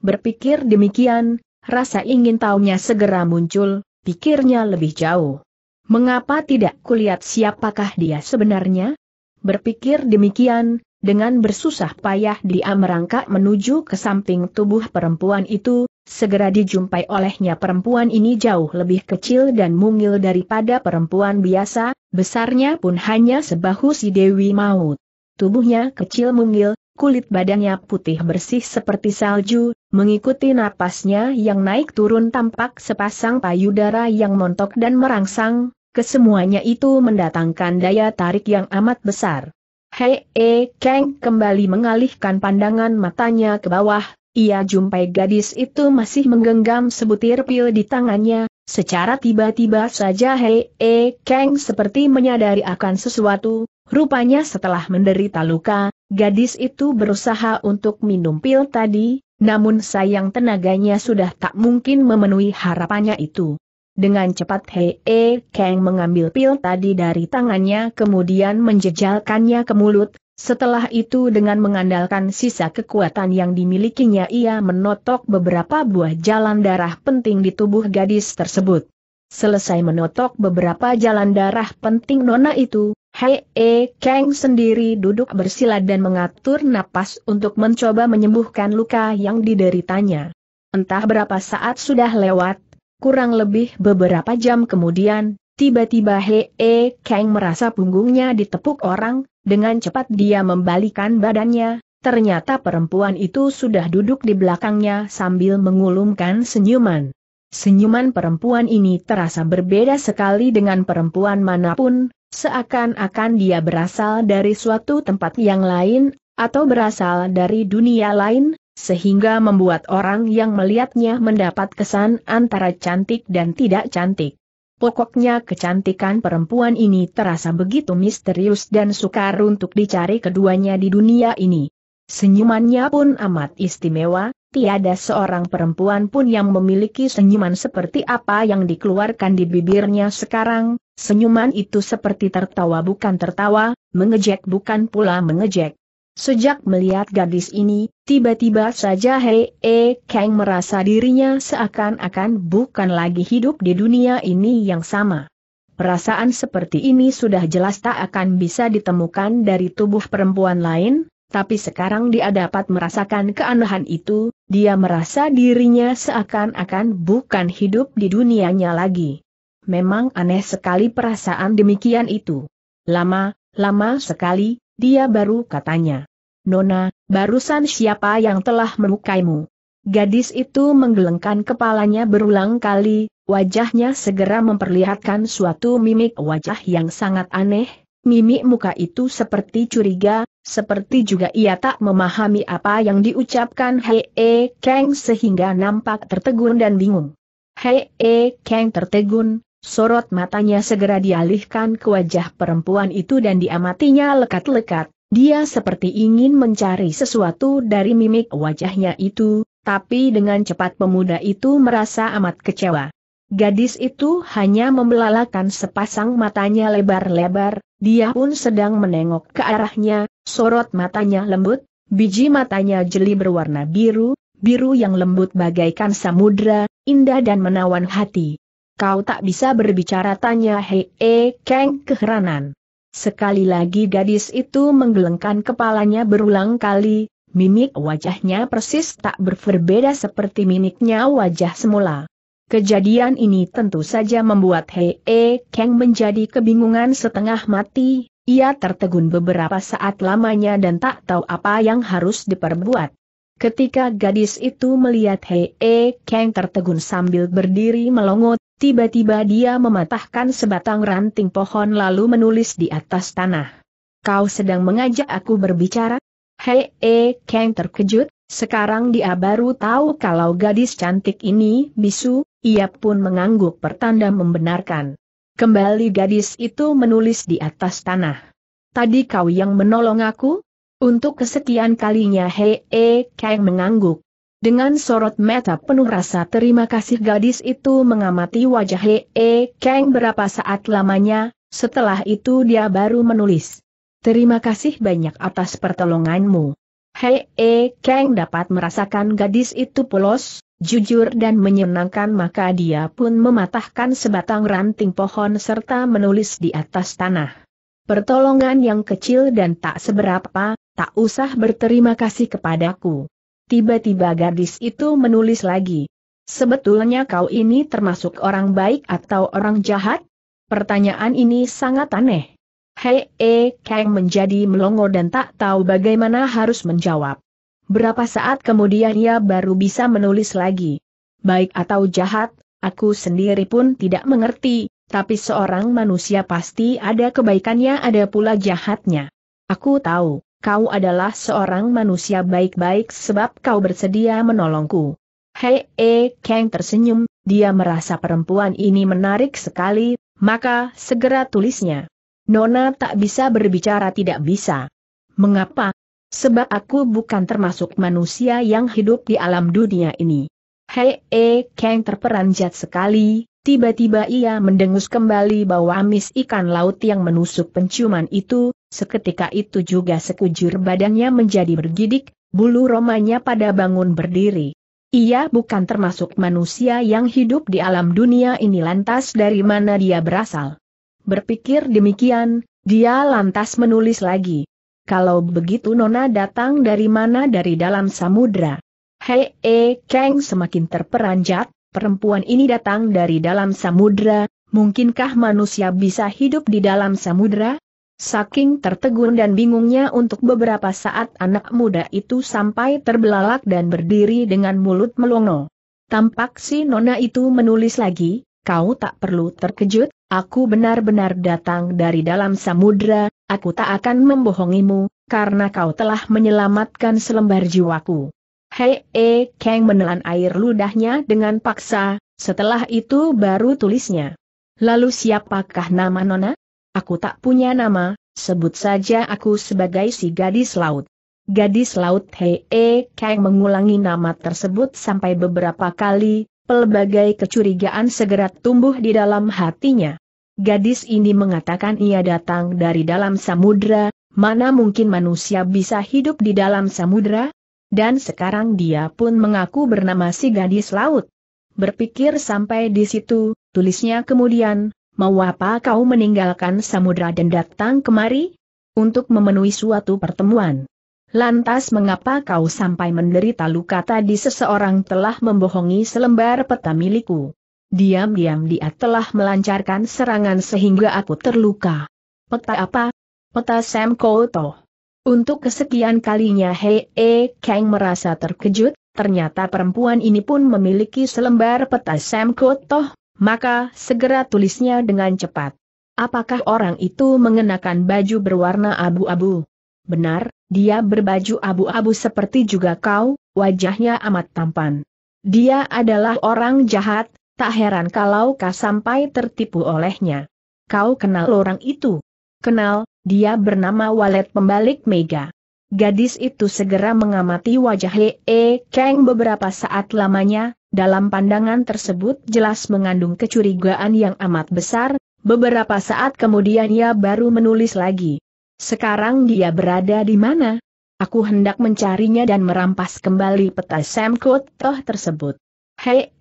Berpikir demikian, rasa ingin tahunya segera muncul, pikirnya lebih jauh. Mengapa tidak kulihat siapakah dia sebenarnya? Berpikir demikian, dengan bersusah payah dia merangkak menuju ke samping tubuh perempuan itu, segera dijumpai olehnya perempuan ini jauh lebih kecil dan mungil daripada perempuan biasa, besarnya pun hanya sebahu si Dewi Maut. Tubuhnya kecil mungil, kulit badannya putih bersih seperti salju, mengikuti napasnya yang naik turun tampak sepasang payudara yang montok dan merangsang, kesemuanya itu mendatangkan daya tarik yang amat besar. Hei E Kang kembali mengalihkan pandangan matanya ke bawah, ia jumpai gadis itu masih menggenggam sebutir pil di tangannya, secara tiba-tiba saja Hei E Kang seperti menyadari akan sesuatu, rupanya setelah menderita luka, gadis itu berusaha untuk minum pil tadi, namun sayang tenaganya sudah tak mungkin memenuhi harapannya itu. Dengan cepat Hei E Kang mengambil pil tadi dari tangannya kemudian menjejalkannya ke mulut, setelah itu dengan mengandalkan sisa kekuatan yang dimilikinya ia menotok beberapa buah jalan darah penting di tubuh gadis tersebut. Selesai menotok beberapa jalan darah penting nona itu, Hei E Kang sendiri duduk bersila dan mengatur napas untuk mencoba menyembuhkan luka yang dideritanya. Entah berapa saat sudah lewat, Kurang lebih beberapa jam kemudian, tiba-tiba Hee -e Kang merasa punggungnya ditepuk orang, dengan cepat dia membalikan badannya, ternyata perempuan itu sudah duduk di belakangnya sambil mengulumkan senyuman. Senyuman perempuan ini terasa berbeda sekali dengan perempuan manapun, seakan-akan dia berasal dari suatu tempat yang lain, atau berasal dari dunia lain, sehingga membuat orang yang melihatnya mendapat kesan antara cantik dan tidak cantik. Pokoknya kecantikan perempuan ini terasa begitu misterius dan sukar untuk dicari keduanya di dunia ini. Senyumannya pun amat istimewa, tiada seorang perempuan pun yang memiliki senyuman seperti apa yang dikeluarkan di bibirnya sekarang, senyuman itu seperti tertawa bukan tertawa, mengejek bukan pula mengejek. Sejak melihat gadis ini, tiba-tiba saja Hei E Kang merasa dirinya seakan-akan bukan lagi hidup di dunia ini yang sama. Perasaan seperti ini sudah jelas tak akan bisa ditemukan dari tubuh perempuan lain, tapi sekarang dia dapat merasakan keanehan itu, dia merasa dirinya seakan-akan bukan hidup di dunianya lagi. Memang aneh sekali perasaan demikian itu. Lama, lama sekali, dia baru katanya. Nona, barusan siapa yang telah melukaimu? Gadis itu menggelengkan kepalanya berulang kali, wajahnya segera memperlihatkan suatu mimik wajah yang sangat aneh, mimik muka itu seperti curiga, seperti juga ia tak memahami apa yang diucapkan Hei e Kang sehingga nampak tertegun dan bingung. Hei e Kang tertegun, Sorot matanya segera dialihkan ke wajah perempuan itu dan diamatinya lekat-lekat. Dia seperti ingin mencari sesuatu dari mimik wajahnya itu, tapi dengan cepat pemuda itu merasa amat kecewa. Gadis itu hanya membelalakan sepasang matanya lebar-lebar, dia pun sedang menengok ke arahnya, sorot matanya lembut, biji matanya jeli berwarna biru, biru yang lembut bagaikan samudra, indah dan menawan hati. Kau tak bisa berbicara tanya Hei e Kang keheranan. Sekali lagi gadis itu menggelengkan kepalanya berulang kali, mimik wajahnya persis tak berbeda seperti mimiknya wajah semula. Kejadian ini tentu saja membuat Hei e Kang menjadi kebingungan setengah mati, ia tertegun beberapa saat lamanya dan tak tahu apa yang harus diperbuat. Ketika gadis itu melihat Hei E Kang tertegun sambil berdiri melongo Tiba-tiba dia mematahkan sebatang ranting pohon lalu menulis di atas tanah. Kau sedang mengajak aku berbicara? Hei, eh, Kang terkejut, sekarang dia baru tahu kalau gadis cantik ini bisu, ia pun mengangguk pertanda membenarkan. Kembali gadis itu menulis di atas tanah. Tadi kau yang menolong aku? Untuk kesekian kalinya Hei E Kang mengangguk. Dengan sorot mata penuh rasa terima kasih gadis itu mengamati wajah Hee E Kang berapa saat lamanya, setelah itu dia baru menulis. Terima kasih banyak atas pertolonganmu. Hee E Kang dapat merasakan gadis itu polos, jujur dan menyenangkan maka dia pun mematahkan sebatang ranting pohon serta menulis di atas tanah. Pertolongan yang kecil dan tak seberapa, tak usah berterima kasih kepadaku. Tiba-tiba gadis itu menulis lagi. Sebetulnya kau ini termasuk orang baik atau orang jahat? Pertanyaan ini sangat aneh. Hei, e, Kang menjadi melongo dan tak tahu bagaimana harus menjawab. Berapa saat kemudian ia baru bisa menulis lagi. Baik atau jahat, aku sendiri pun tidak mengerti, tapi seorang manusia pasti ada kebaikannya ada pula jahatnya. Aku tahu kau adalah seorang manusia baik-baik sebab kau bersedia menolongku. Hei, e, Kang tersenyum, dia merasa perempuan ini menarik sekali, maka segera tulisnya. Nona tak bisa berbicara tidak bisa. Mengapa? Sebab aku bukan termasuk manusia yang hidup di alam dunia ini. Hei, e, Kang terperanjat sekali, Tiba-tiba ia mendengus kembali bahwa amis ikan laut yang menusuk penciuman itu, seketika itu juga sekujur badannya menjadi bergidik, bulu romanya pada bangun berdiri. Ia bukan termasuk manusia yang hidup di alam dunia ini lantas dari mana dia berasal. Berpikir demikian, dia lantas menulis lagi. Kalau begitu Nona datang dari mana dari dalam samudra. Hei, eh, Kang semakin terperanjat, perempuan ini datang dari dalam samudra, mungkinkah manusia bisa hidup di dalam samudra? Saking tertegun dan bingungnya untuk beberapa saat anak muda itu sampai terbelalak dan berdiri dengan mulut melongo. Tampak si nona itu menulis lagi, kau tak perlu terkejut, aku benar-benar datang dari dalam samudra, aku tak akan membohongimu, karena kau telah menyelamatkan selembar jiwaku. Hei E Kang menelan air ludahnya dengan paksa, setelah itu baru tulisnya. Lalu siapakah nama Nona? Aku tak punya nama, sebut saja aku sebagai si gadis laut. Gadis laut Hei E Kang mengulangi nama tersebut sampai beberapa kali, pelbagai kecurigaan segera tumbuh di dalam hatinya. Gadis ini mengatakan ia datang dari dalam samudra, mana mungkin manusia bisa hidup di dalam samudra? Dan sekarang dia pun mengaku bernama si gadis laut. Berpikir sampai di situ, tulisnya kemudian, mau apa kau meninggalkan samudra dan datang kemari? Untuk memenuhi suatu pertemuan. Lantas mengapa kau sampai menderita luka tadi seseorang telah membohongi selembar peta milikku? Diam-diam dia telah melancarkan serangan sehingga aku terluka. Peta apa? Peta Sam Koto. Untuk kesekian kalinya Hei E Kang merasa terkejut, ternyata perempuan ini pun memiliki selembar peta Sam Kotoh, maka segera tulisnya dengan cepat. Apakah orang itu mengenakan baju berwarna abu-abu? Benar, dia berbaju abu-abu seperti juga kau, wajahnya amat tampan. Dia adalah orang jahat, tak heran kalau kau sampai tertipu olehnya. Kau kenal orang itu? Kenal, dia bernama Walet Pembalik Mega. Gadis itu segera mengamati wajah Hee Kang beberapa saat lamanya, dalam pandangan tersebut jelas mengandung kecurigaan yang amat besar, beberapa saat kemudian ia baru menulis lagi. Sekarang dia berada di mana? Aku hendak mencarinya dan merampas kembali peta Sam Toh tersebut.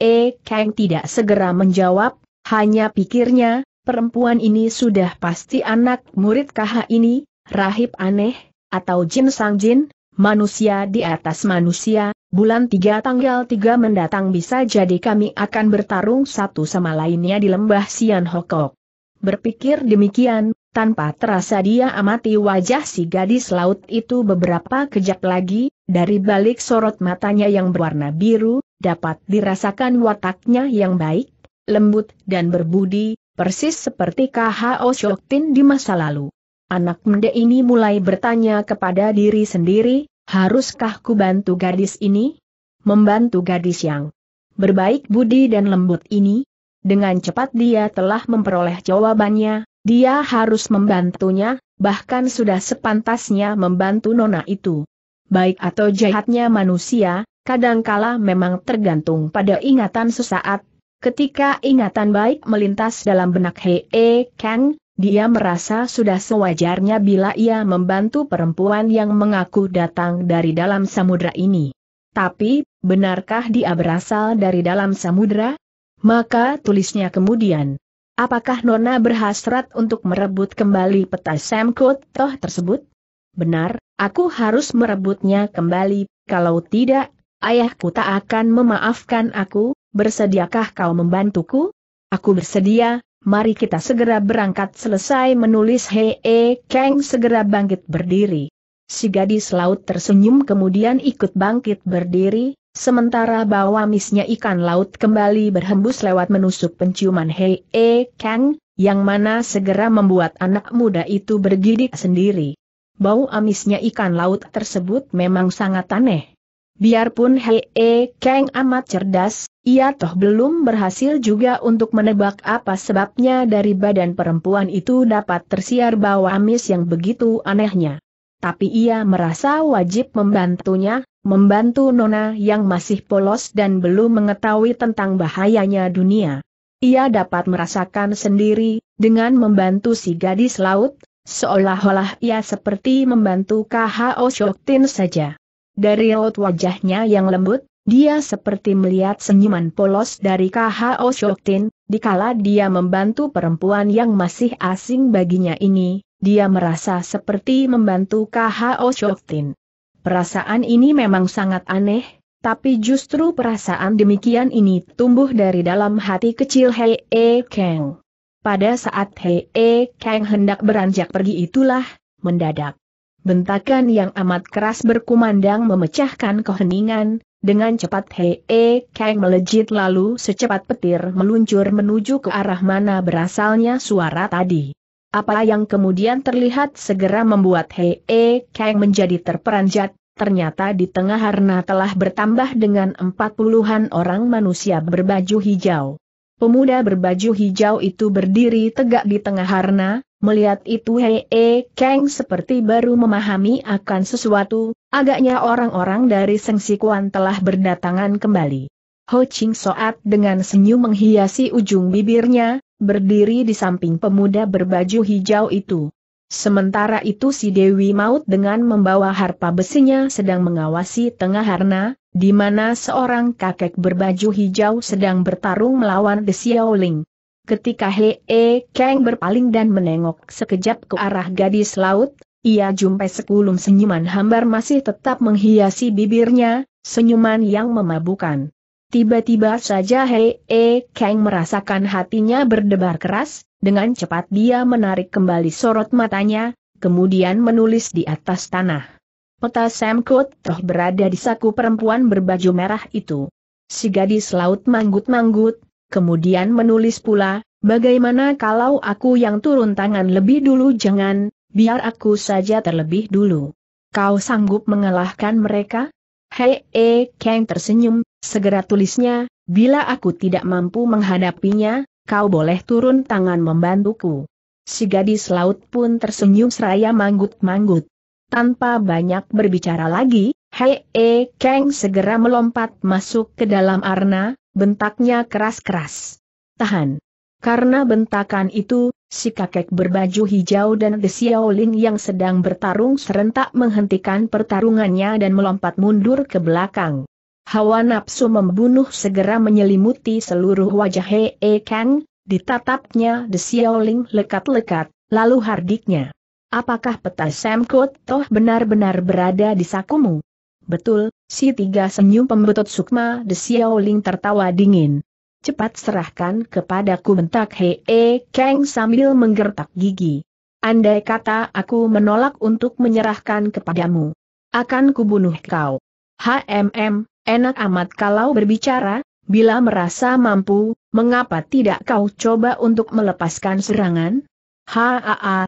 E. Kang tidak segera menjawab, hanya pikirnya, perempuan ini sudah pasti anak murid KH ini, rahib aneh, atau jin sang jin, manusia di atas manusia, bulan 3 tanggal 3 mendatang bisa jadi kami akan bertarung satu sama lainnya di lembah Sian Hokok. Berpikir demikian, tanpa terasa dia amati wajah si gadis laut itu beberapa kejap lagi, dari balik sorot matanya yang berwarna biru, dapat dirasakan wataknya yang baik, lembut dan berbudi, persis seperti KHO Shoktin di masa lalu. Anak mende ini mulai bertanya kepada diri sendiri, haruskah ku bantu gadis ini? Membantu gadis yang berbaik budi dan lembut ini? Dengan cepat dia telah memperoleh jawabannya, dia harus membantunya, bahkan sudah sepantasnya membantu nona itu. Baik atau jahatnya manusia, kadangkala memang tergantung pada ingatan sesaat, Ketika ingatan baik melintas dalam benak Hee Kang, dia merasa sudah sewajarnya bila ia membantu perempuan yang mengaku datang dari dalam samudra ini. Tapi, benarkah dia berasal dari dalam samudra? Maka tulisnya kemudian. Apakah Nona berhasrat untuk merebut kembali peta Sam Toh tersebut? Benar, aku harus merebutnya kembali, kalau tidak, ayahku tak akan memaafkan aku, bersediakah kau membantuku? Aku bersedia, mari kita segera berangkat selesai menulis Hee Kang segera bangkit berdiri. Si gadis laut tersenyum kemudian ikut bangkit berdiri, sementara bawa misnya ikan laut kembali berhembus lewat menusuk penciuman Hee Kang, yang mana segera membuat anak muda itu bergidik sendiri. Bau amisnya ikan laut tersebut memang sangat aneh. Biarpun Hei e Kang amat cerdas, ia toh belum berhasil juga untuk menebak apa sebabnya dari badan perempuan itu dapat tersiar bau amis yang begitu anehnya. Tapi ia merasa wajib membantunya, membantu Nona yang masih polos dan belum mengetahui tentang bahayanya dunia. Ia dapat merasakan sendiri, dengan membantu si gadis laut, seolah-olah ia seperti membantu K.H.O. Shoktin saja. Dari laut wajahnya yang lembut, dia seperti melihat senyuman polos dari KHO Shoktin, dikala dia membantu perempuan yang masih asing baginya ini, dia merasa seperti membantu KHO Shoktin. Perasaan ini memang sangat aneh, tapi justru perasaan demikian ini tumbuh dari dalam hati kecil Hei E Kang. Pada saat Hei E Kang hendak beranjak pergi itulah, mendadak, Bentakan yang amat keras berkumandang memecahkan keheningan, dengan cepat Hee Kang melejit lalu secepat petir meluncur menuju ke arah mana berasalnya suara tadi. Apa yang kemudian terlihat segera membuat Hee Kang menjadi terperanjat, ternyata di tengah harna telah bertambah dengan empat puluhan orang manusia berbaju hijau. Pemuda berbaju hijau itu berdiri tegak di tengah harna, Melihat itu Hei e Kang seperti baru memahami akan sesuatu, agaknya orang-orang dari Seng Sikuan telah berdatangan kembali. Ho Ching Soat dengan senyum menghiasi ujung bibirnya, berdiri di samping pemuda berbaju hijau itu. Sementara itu si Dewi Maut dengan membawa harpa besinya sedang mengawasi tengah harna, di mana seorang kakek berbaju hijau sedang bertarung melawan The Xiaoling. Ketika Hee Kang berpaling dan menengok sekejap ke arah gadis laut, ia jumpai sekulum senyuman hambar masih tetap menghiasi bibirnya, senyuman yang memabukan. Tiba-tiba saja Hee Kang merasakan hatinya berdebar keras, dengan cepat dia menarik kembali sorot matanya, kemudian menulis di atas tanah. Peta Sam toh berada di saku perempuan berbaju merah itu. Si gadis laut manggut-manggut, kemudian menulis pula, bagaimana kalau aku yang turun tangan lebih dulu jangan, biar aku saja terlebih dulu. Kau sanggup mengalahkan mereka? Hei, -he, eh, Kang tersenyum, segera tulisnya, bila aku tidak mampu menghadapinya, kau boleh turun tangan membantuku. Si gadis laut pun tersenyum seraya manggut-manggut. Tanpa banyak berbicara lagi, Hei E Kang segera melompat masuk ke dalam arna, bentaknya keras-keras. Tahan. Karena bentakan itu, si kakek berbaju hijau dan The Ling yang sedang bertarung serentak menghentikan pertarungannya dan melompat mundur ke belakang. Hawa nafsu membunuh segera menyelimuti seluruh wajah Hei e Kang, ditatapnya The Ling lekat-lekat, lalu hardiknya. Apakah peta Sam toh benar-benar berada di sakumu? Betul, si tiga senyum pembetut Sukma de Xiaoling tertawa dingin. Cepat serahkan kepadaku bentak e keng sambil menggertak gigi. Andai kata aku menolak untuk menyerahkan kepadamu. Akan kubunuh kau. HMM, enak amat kalau berbicara, bila merasa mampu, mengapa tidak kau coba untuk melepaskan serangan? Haa, haa,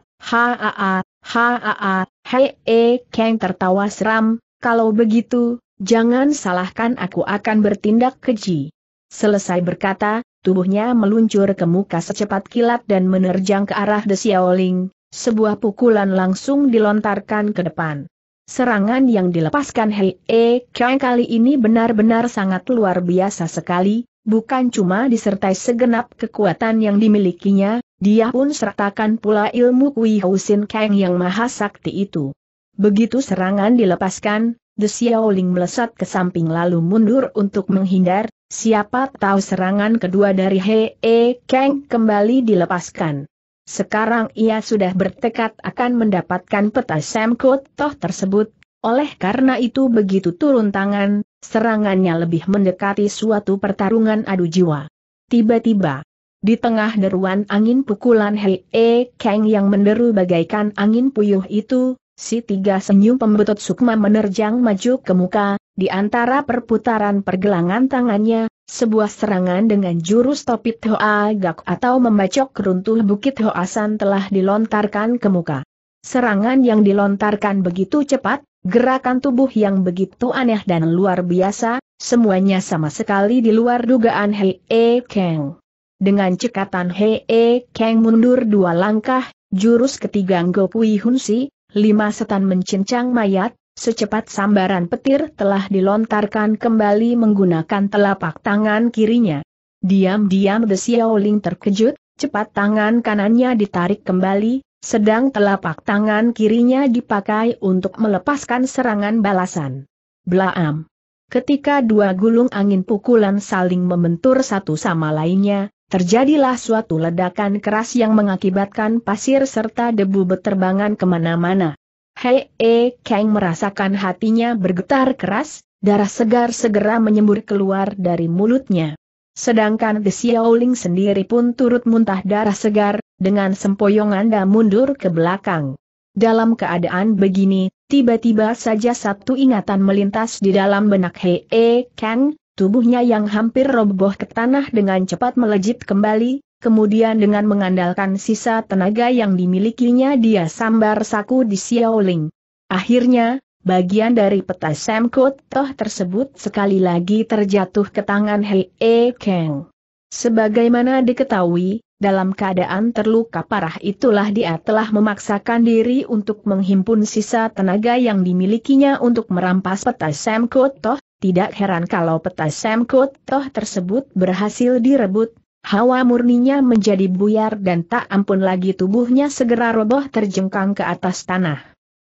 haa, haa, hee Kang tertawa seram, kalau begitu, jangan salahkan aku akan bertindak keji. Selesai berkata, tubuhnya meluncur ke muka secepat kilat dan menerjang ke arah The Xiaoling, sebuah pukulan langsung dilontarkan ke depan. Serangan yang dilepaskan Hei E Kang kali ini benar-benar sangat luar biasa sekali, bukan cuma disertai segenap kekuatan yang dimilikinya, dia pun sertakan pula ilmu Kui Housin Kang yang maha sakti itu. Begitu serangan dilepaskan, The Xiaoling melesat ke samping lalu mundur untuk menghindar, siapa tahu serangan kedua dari He E Kang kembali dilepaskan. Sekarang ia sudah bertekad akan mendapatkan peta Samkut Toh tersebut, oleh karena itu begitu turun tangan, serangannya lebih mendekati suatu pertarungan adu jiwa. Tiba-tiba, di tengah deruan angin pukulan Hei E Kang yang menderu bagaikan angin puyuh itu, Si tiga senyum pembetut Sukma menerjang maju ke muka, di antara perputaran pergelangan tangannya, sebuah serangan dengan jurus topit Hoa Gak atau membacok runtuh Bukit Hoasan telah dilontarkan ke muka. Serangan yang dilontarkan begitu cepat, gerakan tubuh yang begitu aneh dan luar biasa, semuanya sama sekali di luar dugaan Hei E Kang. Dengan cekatan Hei E Kang mundur dua langkah, jurus ketiga Ngo Pui Hunsi, lima setan mencincang mayat, secepat sambaran petir telah dilontarkan kembali menggunakan telapak tangan kirinya. Diam-diam The Xiaoling terkejut, cepat tangan kanannya ditarik kembali, sedang telapak tangan kirinya dipakai untuk melepaskan serangan balasan. Blaam! Ketika dua gulung angin pukulan saling membentur satu sama lainnya, Terjadilah suatu ledakan keras yang mengakibatkan pasir serta debu beterbangan kemana-mana. Hei, e, Kang merasakan hatinya bergetar keras, darah segar segera menyembur keluar dari mulutnya. Sedangkan The Xiaoling sendiri pun turut muntah darah segar, dengan sempoyongan dan mundur ke belakang. Dalam keadaan begini, tiba-tiba saja satu ingatan melintas di dalam benak Hei eh, Kang, Tubuhnya yang hampir roboh ke tanah dengan cepat melejit kembali, kemudian dengan mengandalkan sisa tenaga yang dimilikinya dia sambar saku di Xiaoling. Akhirnya, bagian dari peta Sam Toh tersebut sekali lagi terjatuh ke tangan Hei E Kang. Sebagaimana diketahui, dalam keadaan terluka parah itulah dia telah memaksakan diri untuk menghimpun sisa tenaga yang dimilikinya untuk merampas peta Sam Toh. Tidak heran kalau peta Sam Toh tersebut berhasil direbut, hawa murninya menjadi buyar dan tak ampun lagi tubuhnya segera roboh terjengkang ke atas tanah.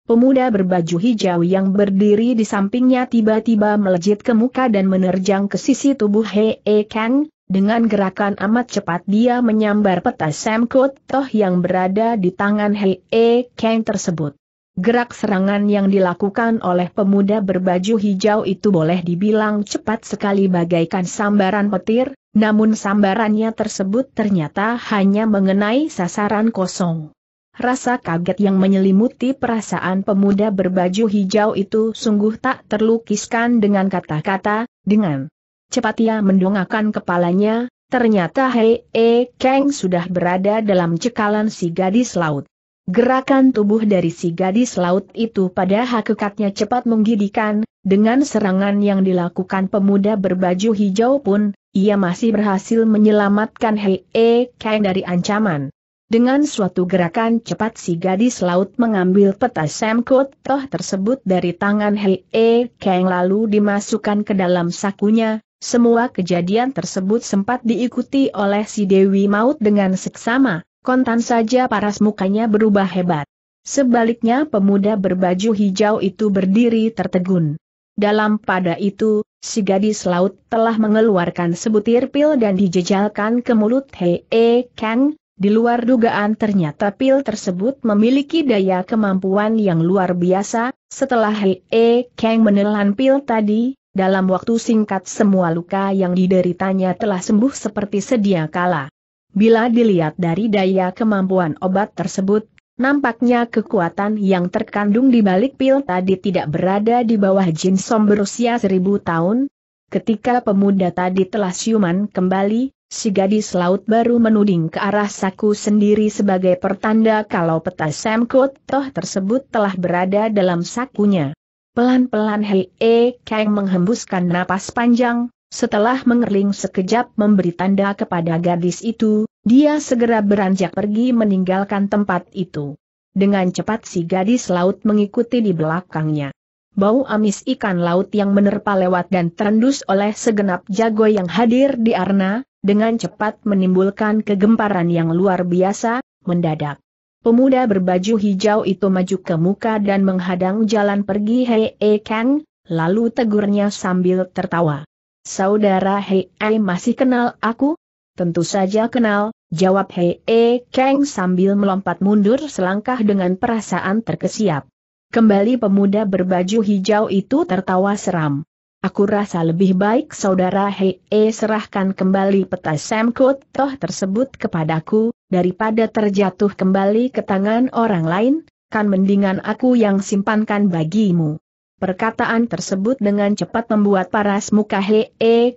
Pemuda berbaju hijau yang berdiri di sampingnya tiba-tiba melejit ke muka dan menerjang ke sisi tubuh He E Kang, dengan gerakan amat cepat dia menyambar peta Sam Toh yang berada di tangan He E Kang tersebut. Gerak serangan yang dilakukan oleh pemuda berbaju hijau itu boleh dibilang cepat sekali bagaikan sambaran petir, namun sambarannya tersebut ternyata hanya mengenai sasaran kosong. Rasa kaget yang menyelimuti perasaan pemuda berbaju hijau itu sungguh tak terlukiskan dengan kata-kata, dengan cepat ia mendongakkan kepalanya, ternyata Hei E Kang sudah berada dalam cekalan si gadis laut. Gerakan tubuh dari si gadis laut itu pada hakikatnya cepat menggidikan, dengan serangan yang dilakukan pemuda berbaju hijau pun, ia masih berhasil menyelamatkan Hei E Kang dari ancaman. Dengan suatu gerakan cepat si gadis laut mengambil peta Sam Toh tersebut dari tangan Hei E Kang lalu dimasukkan ke dalam sakunya, semua kejadian tersebut sempat diikuti oleh si Dewi Maut dengan seksama, Kontan saja paras mukanya berubah hebat. Sebaliknya pemuda berbaju hijau itu berdiri tertegun. Dalam pada itu, si gadis laut telah mengeluarkan sebutir pil dan dijejalkan ke mulut Hee Kang, di luar dugaan ternyata pil tersebut memiliki daya kemampuan yang luar biasa, setelah Hee Kang menelan pil tadi, dalam waktu singkat semua luka yang dideritanya telah sembuh seperti sedia kala. Bila dilihat dari daya kemampuan obat tersebut, nampaknya kekuatan yang terkandung di balik pil tadi tidak berada di bawah jin som berusia seribu tahun. Ketika pemuda tadi telah siuman kembali, si gadis laut baru menuding ke arah saku sendiri sebagai pertanda kalau peta Samkot toh tersebut telah berada dalam sakunya. Pelan-pelan Hei E Kang menghembuskan napas panjang, setelah mengerling sekejap memberi tanda kepada gadis itu, dia segera beranjak pergi meninggalkan tempat itu. Dengan cepat si gadis laut mengikuti di belakangnya. Bau amis ikan laut yang menerpa lewat dan terendus oleh segenap jago yang hadir di Arna, dengan cepat menimbulkan kegemparan yang luar biasa, mendadak. Pemuda berbaju hijau itu maju ke muka dan menghadang jalan pergi Hei Kang, lalu tegurnya sambil tertawa. Saudara Hei E masih kenal aku? Tentu saja kenal, jawab Hei E Kang sambil melompat mundur selangkah dengan perasaan terkesiap. Kembali pemuda berbaju hijau itu tertawa seram. Aku rasa lebih baik saudara Hei E serahkan kembali peta Sam Toh tersebut kepadaku, daripada terjatuh kembali ke tangan orang lain, kan mendingan aku yang simpankan bagimu. Perkataan tersebut dengan cepat membuat paras muka Hee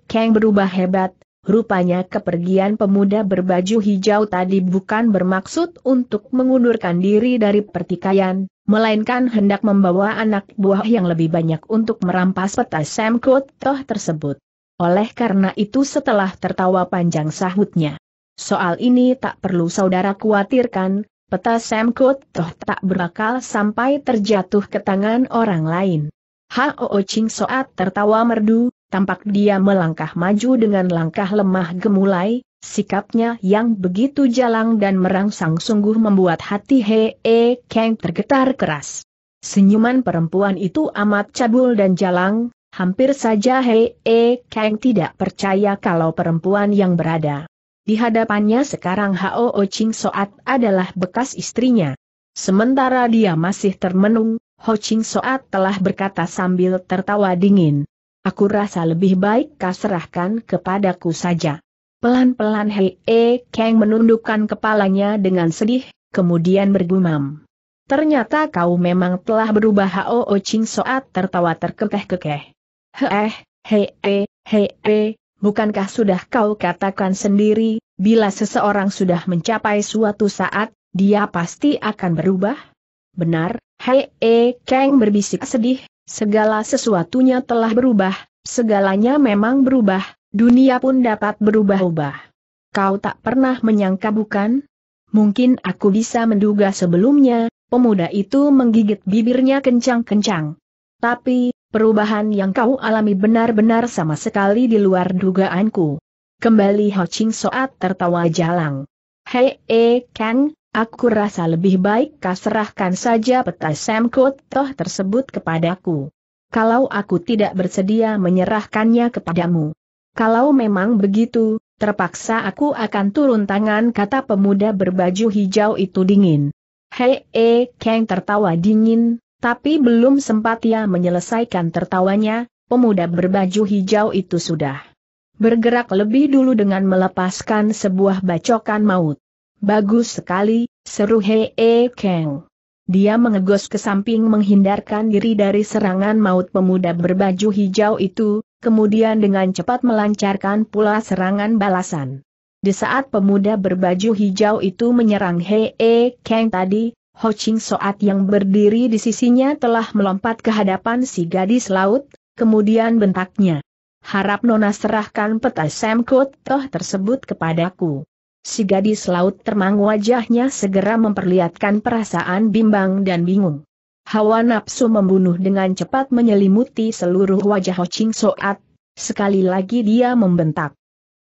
Kang berubah hebat, Rupanya kepergian pemuda berbaju hijau tadi bukan bermaksud untuk mengundurkan diri dari pertikaian, melainkan hendak membawa anak buah yang lebih banyak untuk merampas peta Sam Toh tersebut. Oleh karena itu setelah tertawa panjang sahutnya. Soal ini tak perlu saudara khawatirkan, peta Sam Kut toh tak berakal sampai terjatuh ke tangan orang lain. Hao Ching Soat tertawa merdu, tampak dia melangkah maju dengan langkah lemah gemulai, sikapnya yang begitu jalang dan merangsang sungguh membuat hati He E Kang tergetar keras. Senyuman perempuan itu amat cabul dan jalang, hampir saja He E Kang tidak percaya kalau perempuan yang berada di hadapannya sekarang Hao Ching Soat adalah bekas istrinya. Sementara dia masih termenung, Ho Ching Soat telah berkata sambil tertawa dingin. Aku rasa lebih baik kau serahkan kepadaku saja. Pelan-pelan Hei E Kang menundukkan kepalanya dengan sedih, kemudian bergumam. Ternyata kau memang telah berubah Hao Ching Soat tertawa terkekeh-kekeh. Heh, hei e, hei e, bukankah sudah kau katakan sendiri, bila seseorang sudah mencapai suatu saat, dia pasti akan berubah? Benar, Hei E Kang berbisik sedih, segala sesuatunya telah berubah, segalanya memang berubah, dunia pun dapat berubah-ubah. Kau tak pernah menyangka bukan? Mungkin aku bisa menduga sebelumnya, pemuda itu menggigit bibirnya kencang-kencang. Tapi, Perubahan yang kau alami benar-benar sama sekali di luar dugaanku. Kembali Ho Ching Soat tertawa jalang. Hei, eh, Kang, aku rasa lebih baik kau serahkan saja peta Sam Toh tersebut kepadaku. Kalau aku tidak bersedia menyerahkannya kepadamu. Kalau memang begitu, terpaksa aku akan turun tangan kata pemuda berbaju hijau itu dingin. Hei, eh, Kang tertawa dingin, tapi belum sempat ia menyelesaikan tertawanya, pemuda berbaju hijau itu sudah bergerak lebih dulu dengan melepaskan sebuah bacokan maut. Bagus sekali, seru Hee Kang. Dia mengegos ke samping menghindarkan diri dari serangan maut pemuda berbaju hijau itu, kemudian dengan cepat melancarkan pula serangan balasan. Di saat pemuda berbaju hijau itu menyerang Hee Kang tadi, Ho Ching Soat yang berdiri di sisinya telah melompat ke hadapan si gadis laut, kemudian bentaknya. Harap Nona serahkan peta Semkut toh tersebut kepadaku. Si gadis laut termang wajahnya segera memperlihatkan perasaan bimbang dan bingung. Hawa nafsu membunuh dengan cepat menyelimuti seluruh wajah Ho Ching Soat, sekali lagi dia membentak.